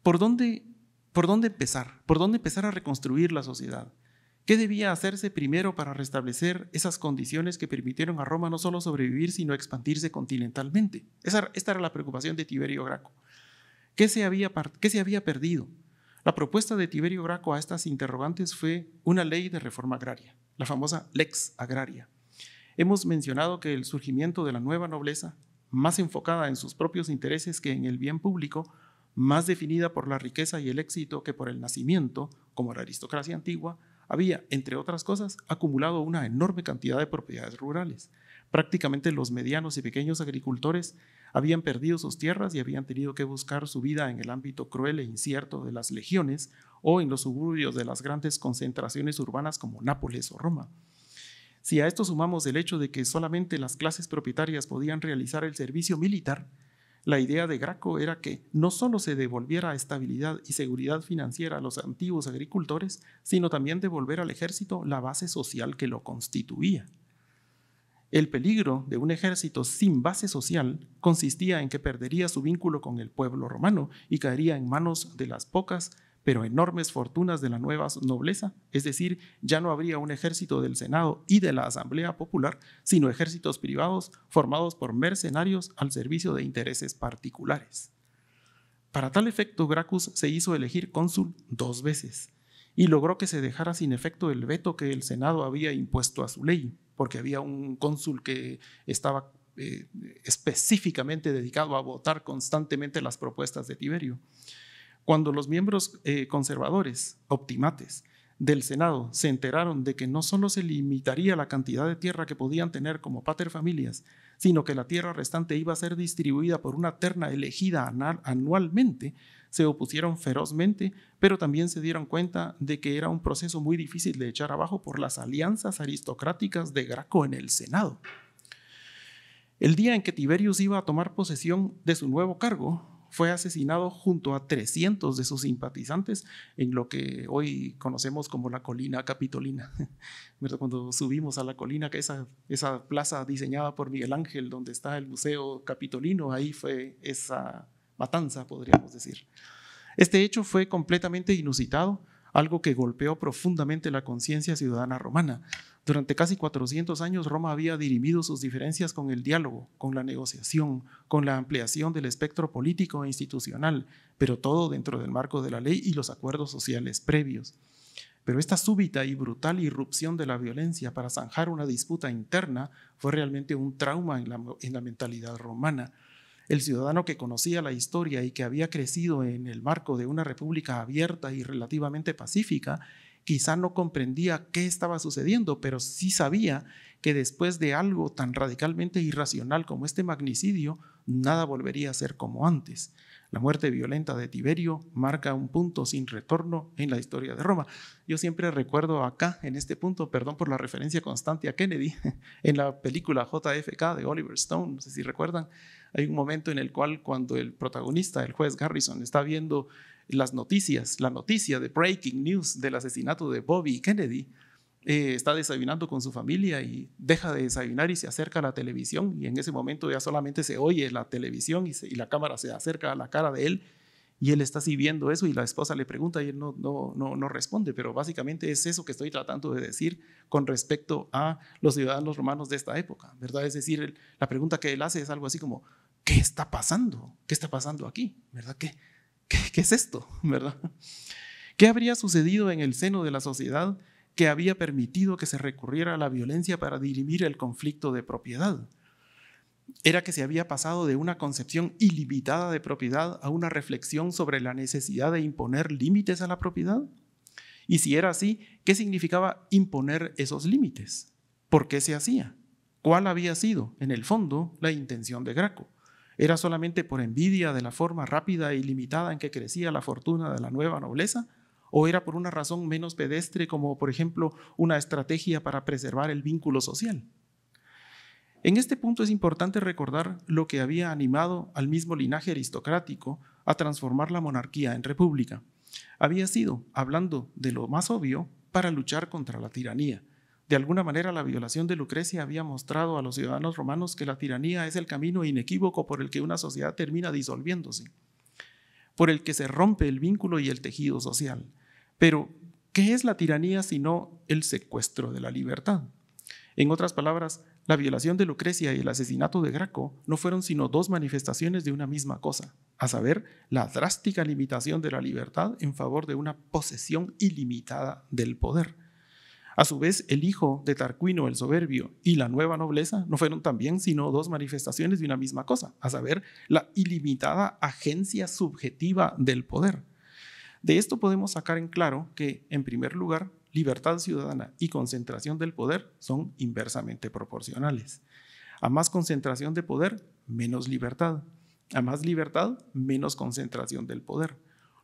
¿Por dónde, ¿Por empezar? ¿Por dónde empezar a reconstruir la sociedad? ¿Qué debía hacerse primero para restablecer esas condiciones que permitieron a Roma no solo sobrevivir, sino expandirse continentalmente? esta era la preocupación de Tiberio Graco. ¿Qué se había, qué se había perdido? La propuesta de Tiberio Graco a estas interrogantes fue una ley de reforma agraria, la famosa lex agraria. Hemos mencionado que el surgimiento de la nueva nobleza, más enfocada en sus propios intereses que en el bien público, más definida por la riqueza y el éxito que por el nacimiento, como la aristocracia antigua, había, entre otras cosas, acumulado una enorme cantidad de propiedades rurales. Prácticamente los medianos y pequeños agricultores habían perdido sus tierras y habían tenido que buscar su vida en el ámbito cruel e incierto de las legiones o en los suburbios de las grandes concentraciones urbanas como Nápoles o Roma. Si a esto sumamos el hecho de que solamente las clases propietarias podían realizar el servicio militar, la idea de Graco era que no solo se devolviera estabilidad y seguridad financiera a los antiguos agricultores, sino también devolver al ejército la base social que lo constituía. El peligro de un ejército sin base social consistía en que perdería su vínculo con el pueblo romano y caería en manos de las pocas pero enormes fortunas de la nueva nobleza, es decir, ya no habría un ejército del Senado y de la Asamblea Popular, sino ejércitos privados formados por mercenarios al servicio de intereses particulares. Para tal efecto, Gracchus se hizo elegir cónsul dos veces y logró que se dejara sin efecto el veto que el Senado había impuesto a su ley porque había un cónsul que estaba eh, específicamente dedicado a votar constantemente las propuestas de Tiberio. Cuando los miembros eh, conservadores, optimates, del Senado se enteraron de que no solo se limitaría la cantidad de tierra que podían tener como pater familias, sino que la tierra restante iba a ser distribuida por una terna elegida anualmente, se opusieron ferozmente, pero también se dieron cuenta de que era un proceso muy difícil de echar abajo por las alianzas aristocráticas de Graco en el Senado. El día en que Tiberius iba a tomar posesión de su nuevo cargo, fue asesinado junto a 300 de sus simpatizantes en lo que hoy conocemos como la colina capitolina. *laughs* Cuando subimos a la colina, que esa, esa plaza diseñada por Miguel Ángel, donde está el Museo Capitolino, ahí fue esa, matanza, podríamos decir. Este hecho fue completamente inusitado, algo que golpeó profundamente la conciencia ciudadana romana. Durante casi 400 años Roma había dirimido sus diferencias con el diálogo, con la negociación, con la ampliación del espectro político e institucional, pero todo dentro del marco de la ley y los acuerdos sociales previos. Pero esta súbita y brutal irrupción de la violencia para zanjar una disputa interna fue realmente un trauma en la, en la mentalidad romana el ciudadano que conocía la historia y que había crecido en el marco de una república abierta y relativamente pacífica, quizá no comprendía qué estaba sucediendo, pero sí sabía que después de algo tan radicalmente irracional como este magnicidio, nada volvería a ser como antes. La muerte violenta de Tiberio marca un punto sin retorno en la historia de Roma. Yo siempre recuerdo acá, en este punto, perdón por la referencia constante a Kennedy, *laughs* en la película JFK de Oliver Stone, no sé si recuerdan, hay un momento en el cual cuando el protagonista, el juez Garrison, está viendo las noticias, la noticia de breaking news del asesinato de Bobby Kennedy, eh, está desayunando con su familia y deja de desayunar y se acerca a la televisión y en ese momento ya solamente se oye la televisión y, la cámara se acerca a la cara de él y él está así viendo eso y la esposa le pregunta y él no, no, no, responde, pero básicamente es eso que estoy tratando de decir con respecto a los ciudadanos romanos de esta época, ¿verdad? Es decir, la pregunta que él hace es algo así como, ¿qué está pasando? ¿Qué está pasando aquí? ¿Verdad? ¿Qué, qué, es esto? *laughs* ¿Verdad? ¿Qué habría sucedido en el seno de la sociedad que había permitido que se recurriera a la violencia para dirimir el conflicto de propiedad. Era que se había pasado de una concepción ilimitada de propiedad a una reflexión sobre la necesidad de imponer límites a la propiedad. Y si era así, ¿qué significaba imponer esos límites? ¿Por qué se hacía? ¿Cuál había sido, en el fondo, la intención de Graco? ¿Era solamente por envidia de la forma rápida y limitada en que crecía la fortuna de la nueva nobleza? o era por una razón menos pedestre como por ejemplo una estrategia para preservar el vínculo social. En este punto es importante recordar lo que había animado al mismo linaje aristocrático a transformar la monarquía en república. Había sido, hablando de lo más obvio, para luchar contra la tiranía. De alguna manera la violación de Lucrecia había mostrado a los ciudadanos romanos que la tiranía es el camino inequívoco por el que una sociedad termina disolviéndose por el que se rompe el vínculo y el tejido social. Pero, ¿qué es la tiranía sino el secuestro de la libertad? En otras palabras, la violación de Lucrecia y el asesinato de Graco no fueron sino dos manifestaciones de una misma cosa, a saber, la drástica limitación de la libertad en favor de una posesión ilimitada del poder a su vez, el hijo de Tarquino el soberbio y la nueva nobleza no fueron también sino dos manifestaciones de una misma cosa, a saber, la ilimitada agencia subjetiva del poder. De esto podemos sacar en claro que, en primer lugar, libertad ciudadana y concentración del poder son inversamente proporcionales. A más concentración de poder, menos libertad. A más libertad, menos concentración del poder.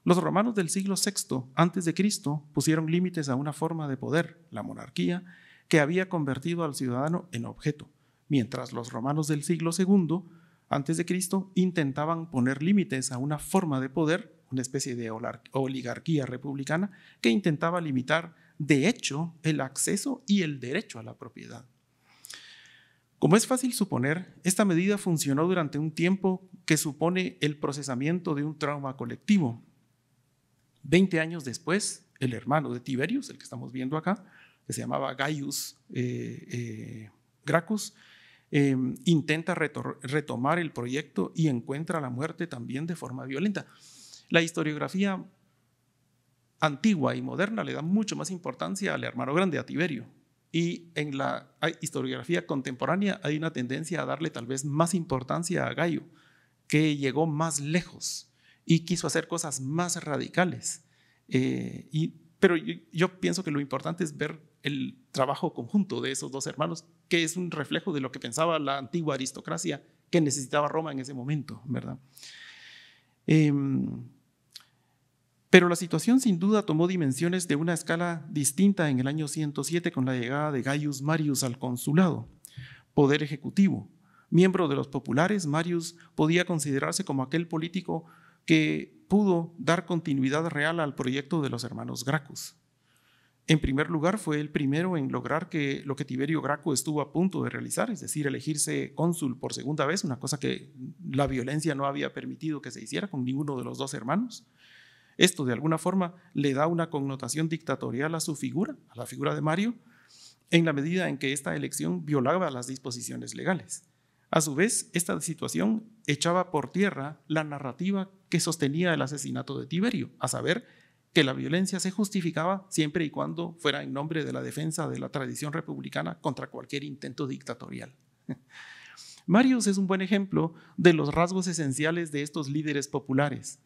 Los romanos del siglo VI antes de Cristo pusieron límites a una forma de poder, la monarquía, que había convertido al ciudadano en objeto, mientras los romanos del siglo II antes de Cristo intentaban poner límites a una forma de poder, una especie de oligarquía republicana, que intentaba limitar, de hecho, el acceso y el derecho a la propiedad. Como es fácil suponer, esta medida funcionó durante un tiempo que supone el procesamiento de un trauma colectivo, Veinte años después, el hermano de Tiberius, el que estamos viendo acá, que se llamaba Gaius eh, eh Gracchus, em, intenta retomar el proyecto y encuentra la muerte también de forma violenta. La historiografía antigua y moderna le da mucho más importancia al hermano grande, a Tiberio. Y en la historiografía contemporánea hay una tendencia a darle tal vez más importancia a Gaius, que llegó más lejos y quiso hacer cosas más radicales. Eh, y, pero yo, pienso que lo importante es ver el trabajo conjunto de esos dos hermanos, que es un reflejo de lo que pensaba la antigua aristocracia que necesitaba Roma en ese momento, ¿verdad? Em, pero la situación sin duda tomó dimensiones de una escala distinta en el año 107 con la llegada de Gaius Marius al consulado, poder ejecutivo. Miembro de los populares, Marius podía considerarse como aquel político que pudo dar continuidad real al proyecto de los hermanos Gracos. En primer lugar, fue el primero en lograr que lo que Tiberio Graco estuvo a punto de realizar, es decir, elegirse cónsul por segunda vez, una cosa que la violencia no había permitido que se hiciera con ninguno de los dos hermanos. Esto, de alguna forma, le da una connotación dictatorial a su figura, a la figura de Mario, en la medida en que esta elección violaba las disposiciones legales. A su vez, esta situación echaba por tierra la narrativa que sostenía el asesinato de Tiberio, a saber, que la violencia se justificaba siempre y cuando fuera en nombre de la defensa de la tradición republicana contra cualquier intento dictatorial. *laughs* Marius es un buen ejemplo de los rasgos esenciales de estos líderes populares.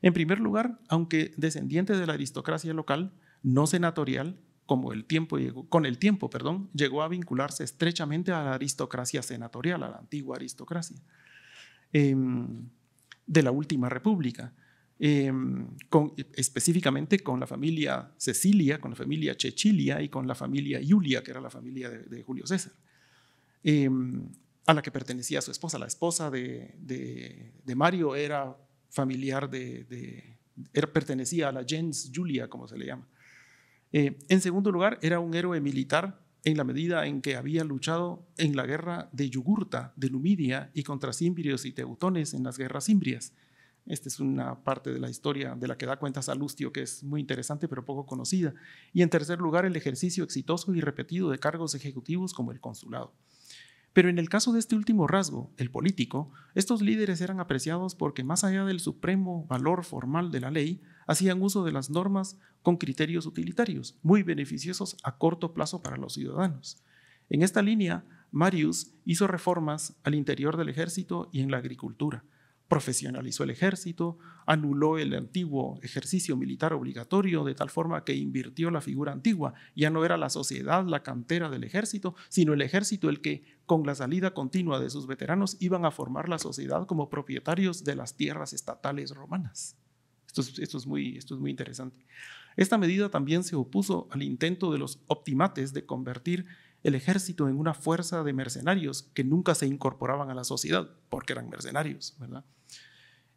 En primer lugar, aunque descendiente de la aristocracia local, no senatorial, como el tiempo llegó, con el tiempo perdón, llegó a vincularse estrechamente a la aristocracia senatorial, a la antigua aristocracia em, de la última república, em, específicamente con la familia Cecilia, con la familia Chechilia y con la familia Julia, que era la familia de, Julio César, em, a la que pertenecía su esposa. La esposa de, de, de Mario era familiar de, era, pertenecía a la gens Julia, como se le llama. Eh, en segundo lugar, era un héroe militar en la medida en que había luchado en la guerra de Yugurta, de Numidia y contra cimbrios y teutones en las guerras cimbrias. Esta es una parte de la historia de la que da cuenta Salustio, que es muy interesante pero poco conocida. Y en tercer lugar, el ejercicio exitoso y repetido de cargos ejecutivos como el consulado. Pero en el caso de este último rasgo, el político, estos líderes eran apreciados porque más allá del supremo valor formal de la ley, hacían uso de las normas con criterios utilitarios, muy beneficiosos a corto plazo para los ciudadanos. En esta línea, Marius hizo reformas al interior del ejército y en la agricultura, profesionalizó el ejército, anuló el antiguo ejercicio militar obligatorio de tal forma que invirtió la figura antigua. Ya no era la sociedad la cantera del ejército, sino el ejército el que, con la salida continua de sus veteranos, iban a formar la sociedad como propietarios de las tierras estatales romanas. Esto es, muy, esto es muy interesante. Esta medida también se opuso al intento de los optimates de convertir el ejército en una fuerza de mercenarios que nunca se incorporaban a la sociedad porque eran mercenarios, ¿verdad?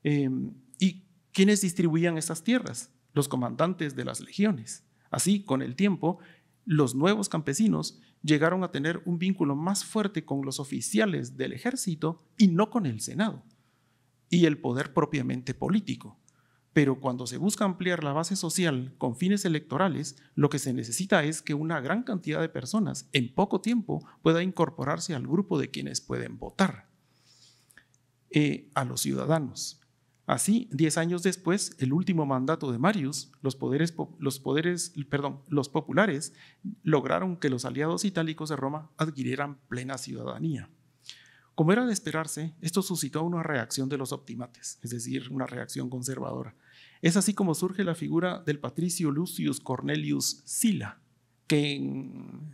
Em, ¿Y quienes distribuían estas tierras? Los comandantes de las legiones. Así, con el tiempo, los nuevos campesinos llegaron a tener un vínculo más fuerte con los oficiales del ejército y no con el Senado y el poder propiamente político. Pero cuando se busca ampliar la base social con fines electorales, lo que se necesita es que una gran cantidad de personas en poco tiempo pueda incorporarse al grupo de quienes pueden votar, eh, a los ciudadanos. Así, diez años después, el último mandato de Marius, los poderes, los poderes, perdón, los populares lograron que los aliados itálicos de Roma adquirieran plena ciudadanía. Como era de esperarse, esto suscitó una reacción de los optimates, es decir, una reacción conservadora. Es así como surge la figura del patricio Lucius Cornelius Sila, que en,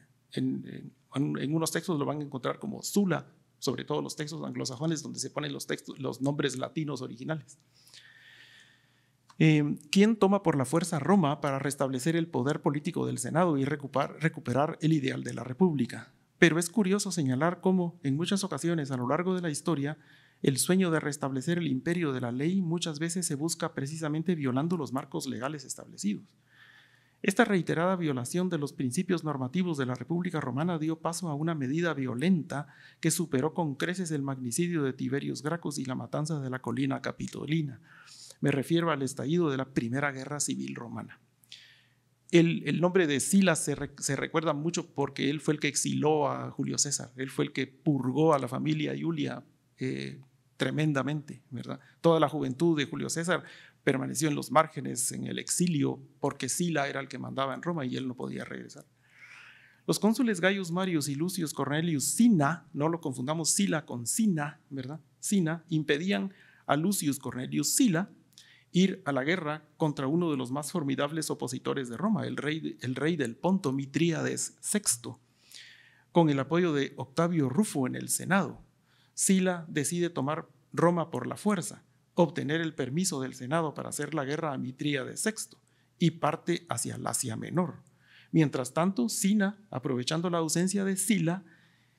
en unos textos lo van a encontrar como Sula sobre todo los textos anglosajones, donde se ponen los, nombres latinos originales. Eh, ¿Quién toma por la fuerza Roma para restablecer el poder político del Senado y recuperar el ideal de la República? Pero es curioso señalar cómo, en muchas ocasiones a lo largo de la historia, el sueño de restablecer el imperio de la ley muchas veces se busca precisamente violando los marcos legales establecidos. Esta reiterada violación de los principios normativos de la República Romana dio paso a una medida violenta que superó con creces el magnicidio de Tiberius Gracos y la matanza de la colina capitolina. Me refiero al estallido de la Primera Guerra Civil Romana. El, nombre de Silas se, recuerda mucho porque él fue el que exiló a Julio César, él fue el que purgó a la familia Julia eh, tremendamente, ¿verdad? Toda la juventud de Julio César permaneció en los márgenes, en el exilio, porque Sila era el que mandaba en Roma y él no podía regresar. Los cónsules Gaius Marius y Lucius Cornelius Sina, no lo confundamos Sila con Sina, ¿verdad? Sina, impedían a Lucius Cornelius Sila ir a la guerra contra uno de los más formidables opositores de Roma, el rey, el rey del Ponto, Mitríades VI, con el apoyo de Octavio Rufo en el Senado. Sila decide tomar Roma por la fuerza obtener el permiso del Senado para hacer la guerra a de Sexto y parte hacia el Asia Menor. Mientras tanto, Sina, aprovechando la ausencia de Sila,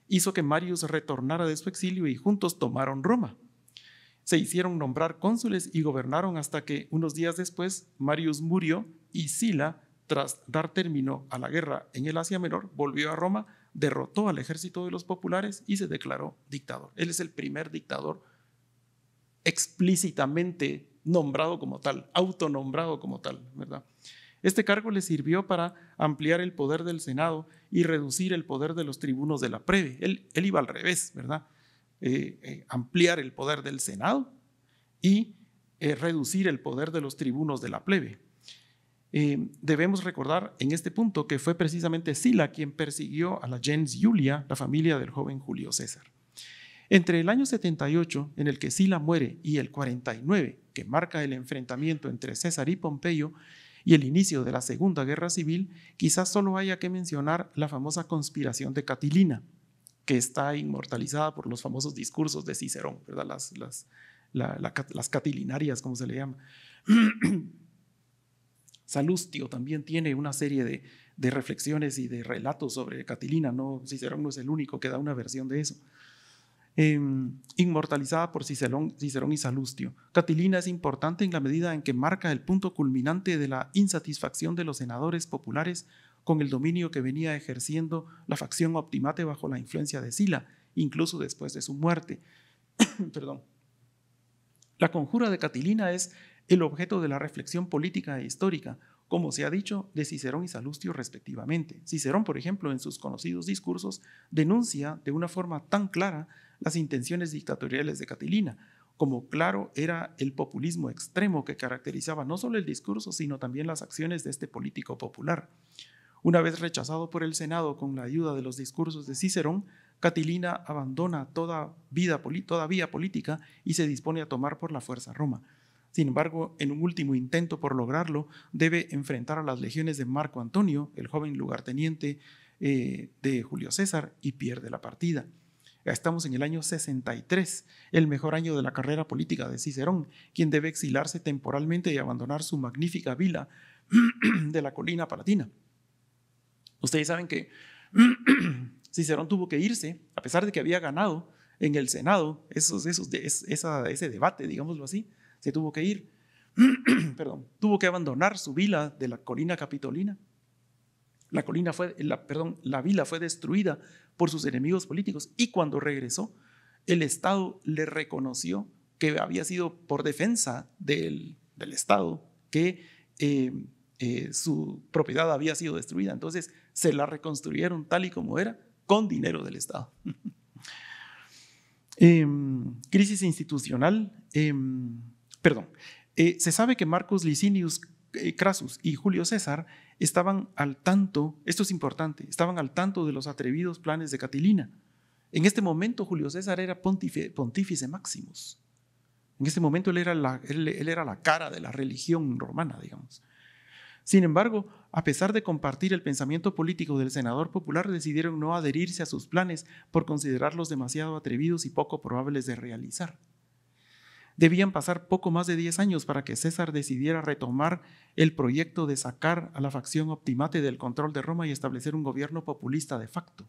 hizo que Marius retornara de su exilio y juntos tomaron Roma. Se hicieron nombrar cónsules y gobernaron hasta que, unos días después, Marius murió y Sila, tras dar término a la guerra en el Asia Menor, volvió a Roma, derrotó al ejército de los populares y se declaró dictador. Él es el primer dictador explícitamente nombrado como tal, autonombrado como tal, ¿verdad? Este cargo le sirvió para ampliar el poder del Senado y reducir el poder de los tribunos de la plebe. Él, iba al revés, ¿verdad? Eh, eh, ampliar el poder del Senado y eh, reducir el poder de los tribunos de la plebe. debemos recordar en este punto que fue precisamente Sila quien persiguió a la gens Julia, la familia del joven Julio César. Entre el año 78, en el que Sila muere, y el 49, que marca el enfrentamiento entre César y Pompeyo, y el inicio de la Segunda Guerra Civil, quizás solo haya que mencionar la famosa conspiración de Catilina, que está inmortalizada por los famosos discursos de Cicerón, Las, catilinarias, como se le llama. *clears throat* Salustio también tiene una serie de, de reflexiones y de relatos sobre Catilina, no, Cicerón no es el único que da una versión de eso. Em, inmortalizada por Cicerón, y Salustio. Catilina es importante en la medida en que marca el punto culminante de la insatisfacción de los senadores populares con el dominio que venía ejerciendo la facción optimate bajo la influencia de Sila, incluso después de su muerte. *coughs* Perdón. La conjura de Catilina es el objeto de la reflexión política e histórica, como se ha dicho, de Cicerón y Salustio respectivamente. Cicerón, por ejemplo, en sus conocidos discursos, denuncia de una forma tan clara las intenciones dictatoriales de Catilina, como claro era el populismo extremo que caracterizaba no solo el discurso, sino también las acciones de este político popular. Una vez rechazado por el Senado con la ayuda de los discursos de Cicerón, Catilina abandona toda, vida, vía política y se dispone a tomar por la fuerza Roma. Sin embargo, en un último intento por lograrlo, debe enfrentar a las legiones de Marco Antonio, el joven lugarteniente eh, de Julio César, y pierde la partida. Estamos en el año 63, el mejor año de la carrera política de Cicerón, quien debe exilarse temporalmente y abandonar su magnífica vila *clears throat* de la colina palatina. Ustedes saben que *clears throat* Cicerón tuvo que irse, a pesar de que había ganado en el Senado ese debate, digámoslo así, se tuvo que ir, *clears throat* perdón, tuvo que abandonar su vila de la colina capitolina la colina fue, perdón, la vila fue destruida por sus enemigos políticos y cuando regresó, el Estado le reconoció que había sido por defensa del, Estado que eh, eh, su propiedad había sido destruida. Entonces se la reconstruyeron tal y como era, con dinero del Estado. *laughs* Em, crisis institucional, em, perdón. Eh, se sabe que Marcos Licinius eh, Crassus y Julio César estaban al tanto, esto es importante, estaban al tanto de los atrevidos planes de Catilina. En este momento Julio César era pontífice, máximo. En este momento él era la cara de la religión romana, digamos. Sin embargo, a pesar de compartir el pensamiento político del senador popular, decidieron no adherirse a sus planes por considerarlos demasiado atrevidos y poco probables de realizar. Debían pasar poco más de 10 años para que César decidiera retomar el proyecto de sacar a la facción optimate del control de Roma y establecer un gobierno populista de facto.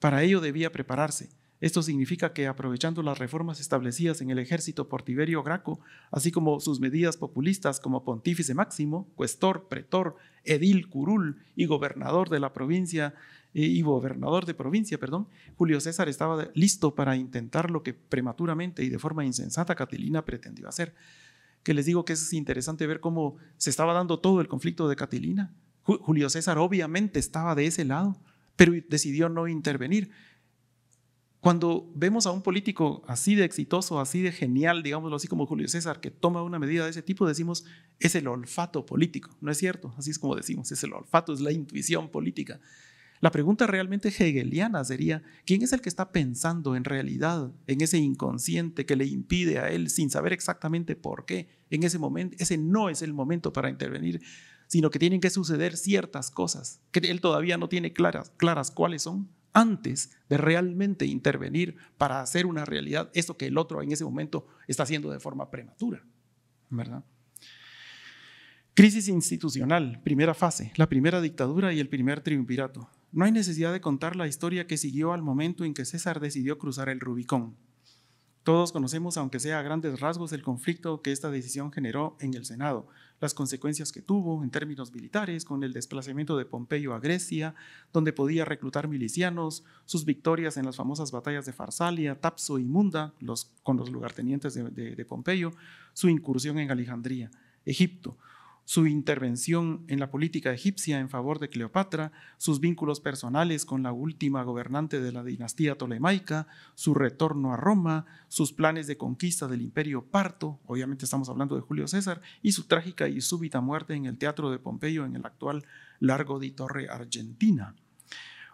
Para ello debía prepararse. Esto significa que aprovechando las reformas establecidas en el ejército por Tiberio Graco, así como sus medidas populistas como pontífice máximo, cuestor, pretor, edil, curul y gobernador de la provincia eh, y gobernador de provincia, perdón, Julio César estaba listo para intentar lo que prematuramente y de forma insensata Catilina pretendió hacer. Que les digo que es interesante ver cómo se estaba dando todo el conflicto de Catilina. Julio César obviamente estaba de ese lado, pero decidió no intervenir. Cuando vemos a un político así de exitoso, así de genial, digámoslo así como Julio César, que toma una medida de ese tipo, decimos, es el olfato político. No es cierto, así es como decimos, es el olfato, es la intuición política. La pregunta realmente hegeliana sería, ¿quién es el que está pensando en realidad en ese inconsciente que le impide a él, sin saber exactamente por qué, en ese momento? Ese no es el momento para intervenir, sino que tienen que suceder ciertas cosas que él todavía no tiene claras, claras cuáles son antes de realmente intervenir para hacer una realidad eso que el otro en ese momento está haciendo de forma prematura, ¿verdad? Crisis institucional, primera fase, la primera dictadura y el primer triunvirato. No hay necesidad de contar la historia que siguió al momento en que César decidió cruzar el Rubicón. Todos conocemos, aunque sea a grandes rasgos, el conflicto que esta decisión generó en el Senado, las consecuencias que tuvo en términos militares con el desplazamiento de Pompeyo a Grecia, donde podía reclutar milicianos, sus victorias en las famosas batallas de Farsalia, Tapso y Munda, con los lugartenientes de Pompeyo, su incursión en Alejandría, Egipto, su intervención en la política egipcia en favor de Cleopatra, sus vínculos personales con la última gobernante de la dinastía tolemaica, su retorno a Roma, sus planes de conquista del imperio parto, obviamente estamos hablando de Julio César, y su trágica y súbita muerte en el Teatro de Pompeyo en el actual Largo di Torre, Argentina.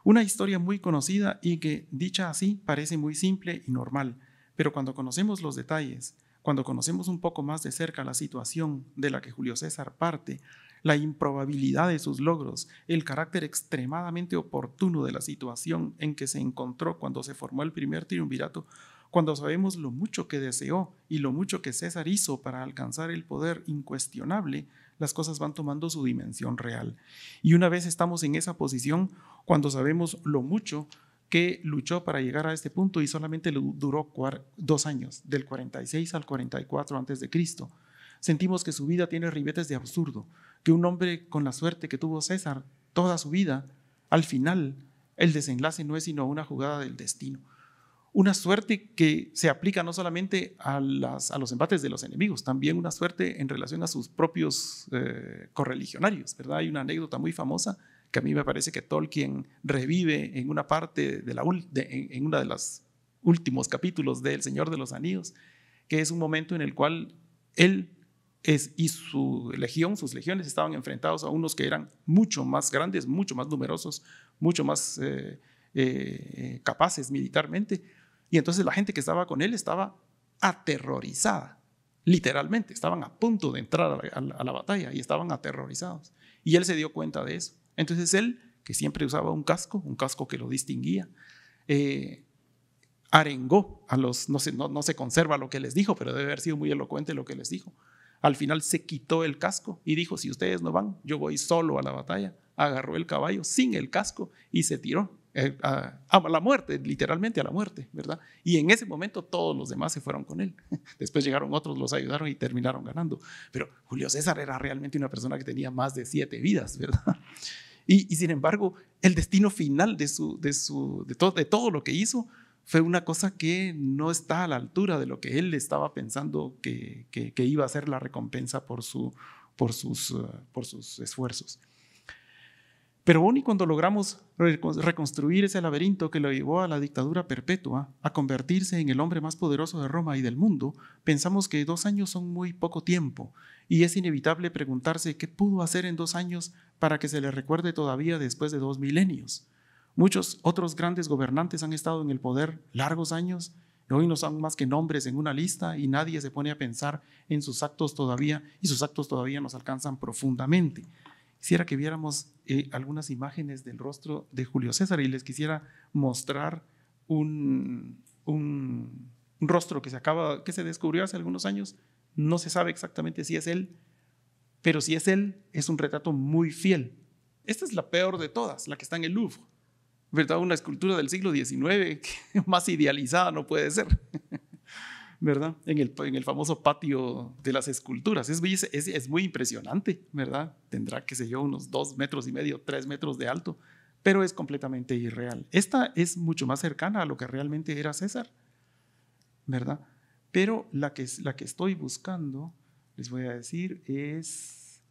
Una historia muy conocida y que, dicha así, parece muy simple y normal, pero cuando conocemos los detalles, cuando conocemos un poco más de cerca la situación de la que Julio César parte, la improbabilidad de sus logros, el carácter extremadamente oportuno de la situación en que se encontró cuando se formó el primer triunvirato, cuando sabemos lo mucho que deseó y lo mucho que César hizo para alcanzar el poder incuestionable, las cosas van tomando su dimensión real. Y una vez estamos en esa posición, cuando sabemos lo mucho que luchó para llegar a este punto y solamente duró dos años, del 46 al 44 antes de Cristo. Sentimos que su vida tiene ribetes de absurdo, que un hombre con la suerte que tuvo César toda su vida, al final el desenlace no es sino una jugada del destino. Una suerte que se aplica no solamente a, los embates de los enemigos, también una suerte en relación a sus propios eh, correligionarios, ¿verdad? Hay una anécdota muy famosa que a mí me parece que Tolkien revive en una parte, de la, en, uno de los últimos capítulos de El Señor de los Anillos, que es un momento en el cual él es, y su legión, sus legiones estaban enfrentados a unos que eran mucho más grandes, mucho más numerosos, mucho más eh, eh, eh, capaces militarmente. Y entonces la gente que estaba con él estaba aterrorizada, literalmente, estaban a punto de entrar a la batalla y estaban aterrorizados. Y él se dio cuenta de eso. Entonces él, que siempre usaba un casco, un casco que lo distinguía, eh, arengó a los, no se, no, no se conserva lo que les dijo, pero debe haber sido muy elocuente lo que les dijo. Al final se quitó el casco y dijo, si ustedes no van, yo voy solo a la batalla. Agarró el caballo sin el casco y se tiró. Eh, a, la muerte, literalmente a la muerte, ¿verdad? Y en ese momento todos los demás se fueron con él. *laughs* Después llegaron otros, los ayudaron y terminaron ganando. Pero Julio César era realmente una persona que tenía más de siete vidas, ¿verdad? Y, sin embargo, el destino final de, de, todo lo que hizo fue una cosa que no está a la altura de lo que él estaba pensando que, que, que iba a ser la recompensa por, su, por, sus, eh, por sus esfuerzos. Pero aún y cuando logramos reconstruir ese laberinto que lo llevó a la dictadura perpetua, a convertirse en el hombre más poderoso de Roma y del mundo, pensamos que dos años son muy poco tiempo y es inevitable preguntarse qué pudo hacer en dos años para que se le recuerde todavía después de dos milenios. Muchos otros grandes gobernantes han estado en el poder largos años y hoy no son más que nombres en una lista y nadie se pone a pensar en sus actos todavía y sus actos todavía nos alcanzan profundamente. Quisiera que viéramos eh, algunas imágenes del rostro de Julio César y les quisiera mostrar un, un, rostro que se, acaba, que se descubrió hace algunos años. No se sabe exactamente si es él, pero si es él, es un retrato muy fiel. Esta es la peor de todas, la que está en el Louvre. ¿Verdad? Una escultura del siglo XIX, que *laughs* más idealizada no puede ser. ¿verdad? En el, famoso patio de las esculturas. Es, muy impresionante, ¿verdad? Tendrá, qué sé yo, unos dos metros y medio, tres metros de alto, pero es completamente irreal. Esta es mucho más cercana a lo que realmente era César, ¿verdad? Pero la que, la que estoy buscando, les voy a decir, es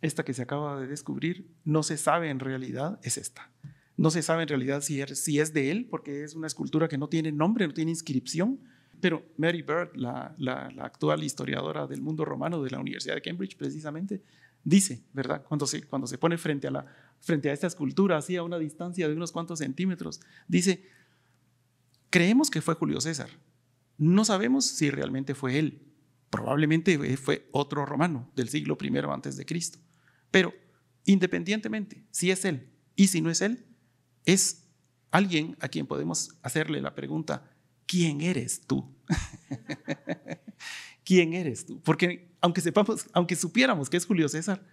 esta que se acaba de descubrir. No se sabe en realidad, es esta. No se sabe en realidad si es, er, si es de él, porque es una escultura que no tiene nombre, no tiene inscripción, pero Mary Bird, la, actual historiadora del mundo romano de la Universidad de Cambridge, precisamente, dice, ¿verdad? Cuando se, cuando se pone frente a, la, frente a esta escultura, así a una distancia de unos cuantos centímetros, dice, creemos que fue Julio César. No sabemos si realmente fue él. Probablemente fue otro romano del siglo I antes de Cristo. Pero independientemente, si es él y si no es él, es alguien a quien podemos hacerle la pregunta, ¿quién eres tú? *laughs* ¿Quién eres tú? Porque aunque aunque supiéramos que es Julio César,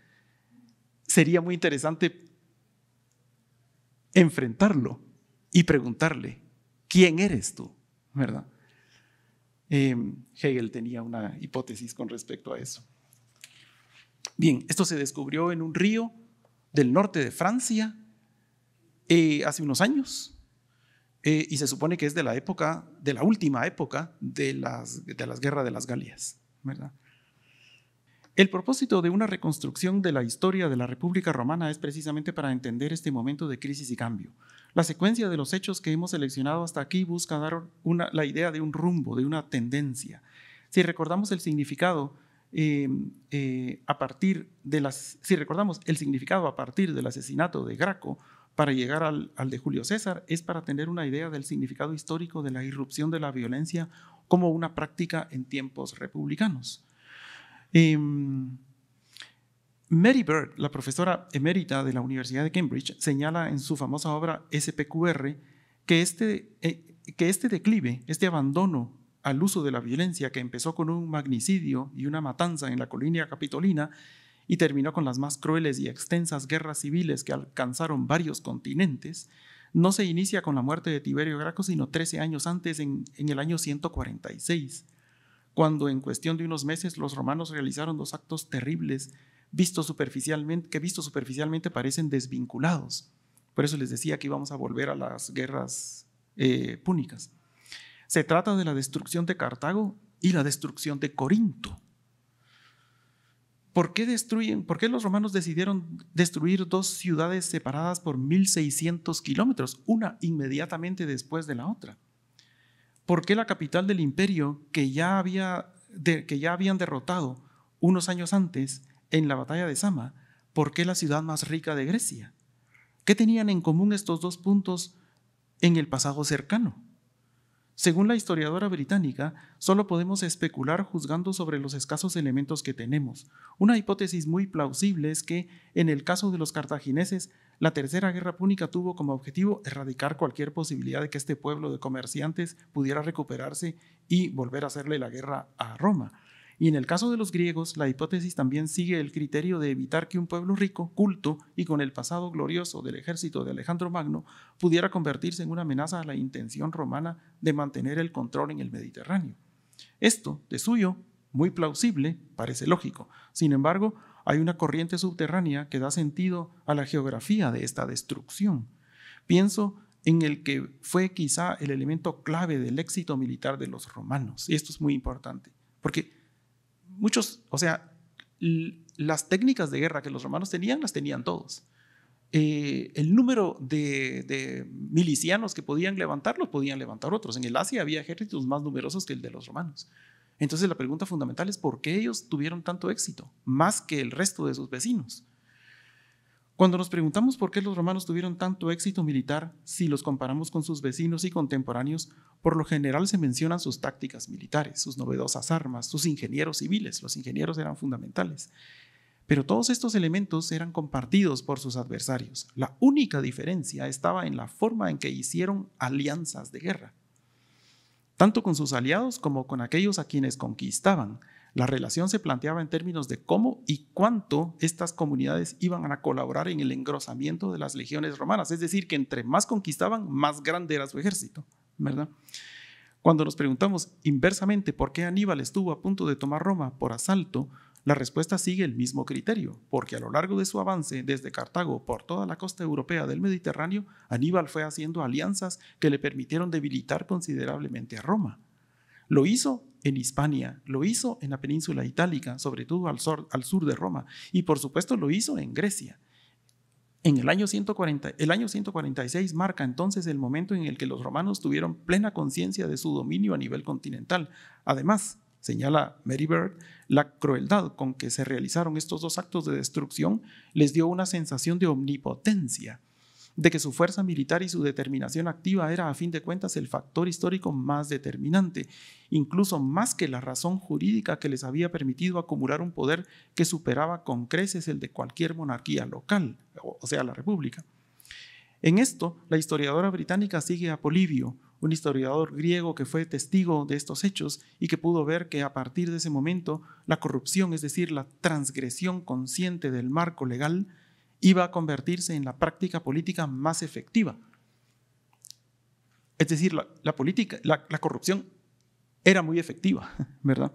sería muy interesante enfrentarlo y preguntarle, ¿quién eres tú? ¿Verdad? Eh, Hegel tenía una hipótesis con respecto a eso. Bien, esto se descubrió en un río del norte de Francia eh, hace unos años eh, y se supone que es de la época, de la última época de las, guerras de las Galias. ¿verdad? El propósito de una reconstrucción de la historia de la República Romana es precisamente para entender este momento de crisis y cambio. La secuencia de los hechos que hemos seleccionado hasta aquí busca dar la idea de un rumbo, de una tendencia. Si recordamos el significado eh, eh, a partir de las, si recordamos el significado a partir del asesinato de Graco, para llegar al, de Julio César es para tener una idea del significado histórico de la irrupción de la violencia como una práctica en tiempos republicanos. Em, Mary Bird, la profesora emérita de la Universidad de Cambridge, señala en su famosa obra SPQR que este, eh, que este declive, este abandono al uso de la violencia que empezó con un magnicidio y una matanza en la colonia capitolina, y terminó con las más crueles y extensas guerras civiles que alcanzaron varios continentes, no se inicia con la muerte de Tiberio Graco, sino 13 años antes, en, el año 146, cuando en cuestión de unos meses los romanos realizaron dos actos terribles visto superficialmente, que visto superficialmente parecen desvinculados. Por eso les decía que íbamos a volver a las guerras eh, púnicas. Se trata de la destrucción de Cartago y la destrucción de Corinto. ¿Por qué los romanos decidieron destruir dos ciudades separadas por 1600 kilómetros, una inmediatamente después de la otra? ¿Por qué la capital del imperio que ya, había, que ya habían derrotado unos años antes en la batalla de Sama? ¿Por qué la ciudad más rica de Grecia? ¿Qué tenían en común estos dos puntos en el pasado cercano? Según la historiadora británica, solo podemos especular juzgando sobre los escasos elementos que tenemos. Una hipótesis muy plausible es que, en el caso de los cartagineses, la Tercera Guerra Púnica tuvo como objetivo erradicar cualquier posibilidad de que este pueblo de comerciantes pudiera recuperarse y volver a hacerle la guerra a Roma. Y en el caso de los griegos, la hipótesis también sigue el criterio de evitar que un pueblo rico, culto y con el pasado glorioso del ejército de Alejandro Magno pudiera convertirse en una amenaza a la intención romana de mantener el control en el Mediterráneo. Esto, de suyo, muy plausible, parece lógico. Sin embargo, hay una corriente subterránea que da sentido a la geografía de esta destrucción. Pienso en el que fue quizá el elemento clave del éxito militar de los romanos. Y esto es muy importante, porque muchos, o sea, las técnicas de guerra que los romanos tenían, las tenían todos. Eh, el número de, de, milicianos que podían levantar, los podían levantar otros. En el Asia había ejércitos más numerosos que el de los romanos. Entonces la pregunta fundamental es por qué ellos tuvieron tanto éxito, más que el resto de sus vecinos. Cuando nos preguntamos por qué los romanos tuvieron tanto éxito militar, si los comparamos con sus vecinos y contemporáneos, por lo general se mencionan sus tácticas militares, sus novedosas armas, sus ingenieros civiles, los ingenieros eran fundamentales. Pero todos estos elementos eran compartidos por sus adversarios. La única diferencia estaba en la forma en que hicieron alianzas de guerra, tanto con sus aliados como con aquellos a quienes conquistaban. La relación se planteaba en términos de cómo y cuánto estas comunidades iban a colaborar en el engrosamiento de las legiones romanas, es decir, que entre más conquistaban, más grande era su ejército, ¿verdad? Cuando nos preguntamos inversamente por qué Aníbal estuvo a punto de tomar Roma por asalto, la respuesta sigue el mismo criterio, porque a lo largo de su avance desde Cartago por toda la costa europea del Mediterráneo, Aníbal fue haciendo alianzas que le permitieron debilitar considerablemente a Roma. Lo hizo en Hispania, lo hizo en la península itálica, sobre todo al sur, de Roma, y por supuesto lo hizo en Grecia. En el año, el año 146 marca entonces el momento en el que los romanos tuvieron plena conciencia de su dominio a nivel continental. Además, señala Mary Bird, la crueldad con que se realizaron estos dos actos de destrucción les dio una sensación de omnipotencia de que su fuerza militar y su determinación activa era a fin de cuentas el factor histórico más determinante, incluso más que la razón jurídica que les había permitido acumular un poder que superaba con creces el de cualquier monarquía local, o sea, la República. En esto, la historiadora británica sigue a Polibio, un historiador griego que fue testigo de estos hechos y que pudo ver que a partir de ese momento la corrupción, es decir, la transgresión consciente del marco legal, iba a convertirse en la práctica política más efectiva. Es decir, la, política, la, corrupción era muy efectiva, *laughs* ¿verdad?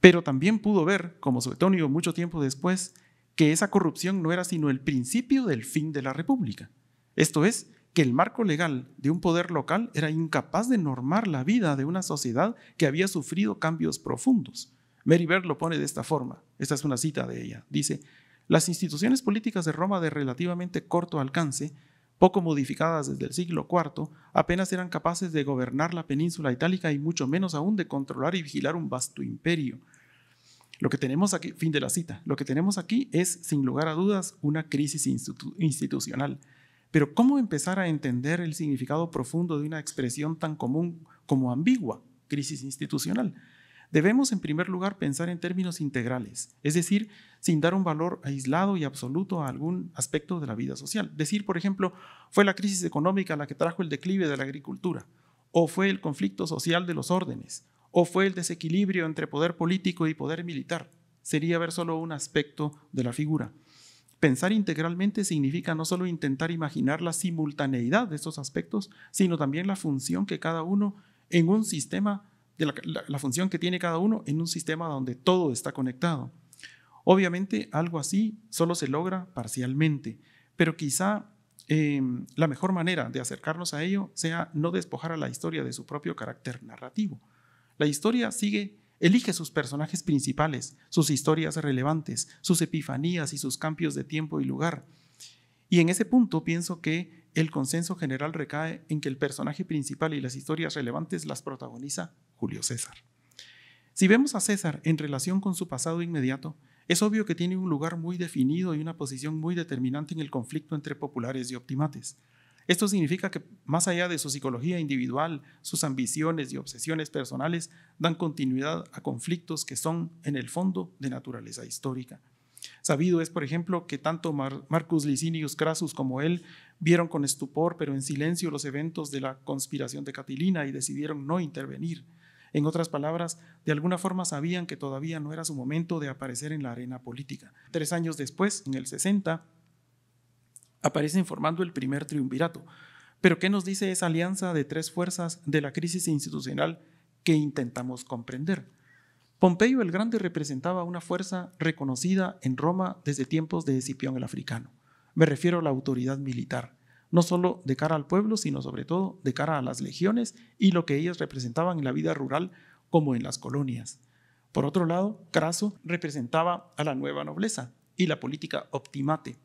Pero también pudo ver, como Suetonio mucho tiempo después, que esa corrupción no era sino el principio del fin de la República. Esto es, que el marco legal de un poder local era incapaz de normar la vida de una sociedad que había sufrido cambios profundos. Mary Bird lo pone de esta forma. Esta es una cita de ella. Dice, las instituciones políticas de Roma de relativamente corto alcance, poco modificadas desde el siglo IV, apenas eran capaces de gobernar la península itálica y mucho menos aún de controlar y vigilar un vasto imperio. Lo que tenemos aquí, fin de la cita, lo que tenemos aquí es, sin lugar a dudas, una crisis institucional. Pero ¿cómo empezar a entender el significado profundo de una expresión tan común como ambigua, crisis institucional? Debemos en primer lugar pensar en términos integrales, es decir, sin dar un valor aislado y absoluto a algún aspecto de la vida social. Decir, por ejemplo, fue la crisis económica la que trajo el declive de la agricultura, o fue el conflicto social de los órdenes, o fue el desequilibrio entre poder político y poder militar. Sería ver solo un aspecto de la figura. Pensar integralmente significa no solo intentar imaginar la simultaneidad de estos aspectos, sino también la función que cada uno en un sistema la, función que tiene cada uno en un sistema donde todo está conectado. Obviamente algo así solo se logra parcialmente, pero quizá em, la mejor manera de acercarnos a ello sea no despojar a la historia de su propio carácter narrativo. La historia sigue, elige sus personajes principales, sus historias relevantes, sus epifanías y sus cambios de tiempo y lugar, y en ese punto pienso que el consenso general recae en que el personaje principal y las historias relevantes las protagoniza Julio César. Si vemos a César en relación con su pasado inmediato, es obvio que tiene un lugar muy definido y una posición muy determinante en el conflicto entre populares y optimates. Esto significa que, más allá de su psicología individual, sus ambiciones y obsesiones personales dan continuidad a conflictos que son, en el fondo, de naturaleza histórica. Sabido es, por ejemplo, que tanto Marcus Licinius Crassus como él vieron con estupor, pero en silencio, los eventos de la conspiración de Catilina y decidieron no intervenir. En otras palabras, de alguna forma sabían que todavía no era su momento de aparecer en la arena política. Tres años después, en el 60, aparecen formando el primer triunvirato. Pero ¿qué nos dice esa alianza de tres fuerzas de la crisis institucional que intentamos comprender? Pompeyo el Grande representaba una fuerza reconocida en Roma desde tiempos de Escipión el Africano. Me refiero a la autoridad militar, no solo de cara al pueblo, sino sobre todo de cara a las legiones y lo que ellas representaban en la vida rural como en las colonias. Por otro lado, Craso representaba a la nueva nobleza y la política optimate,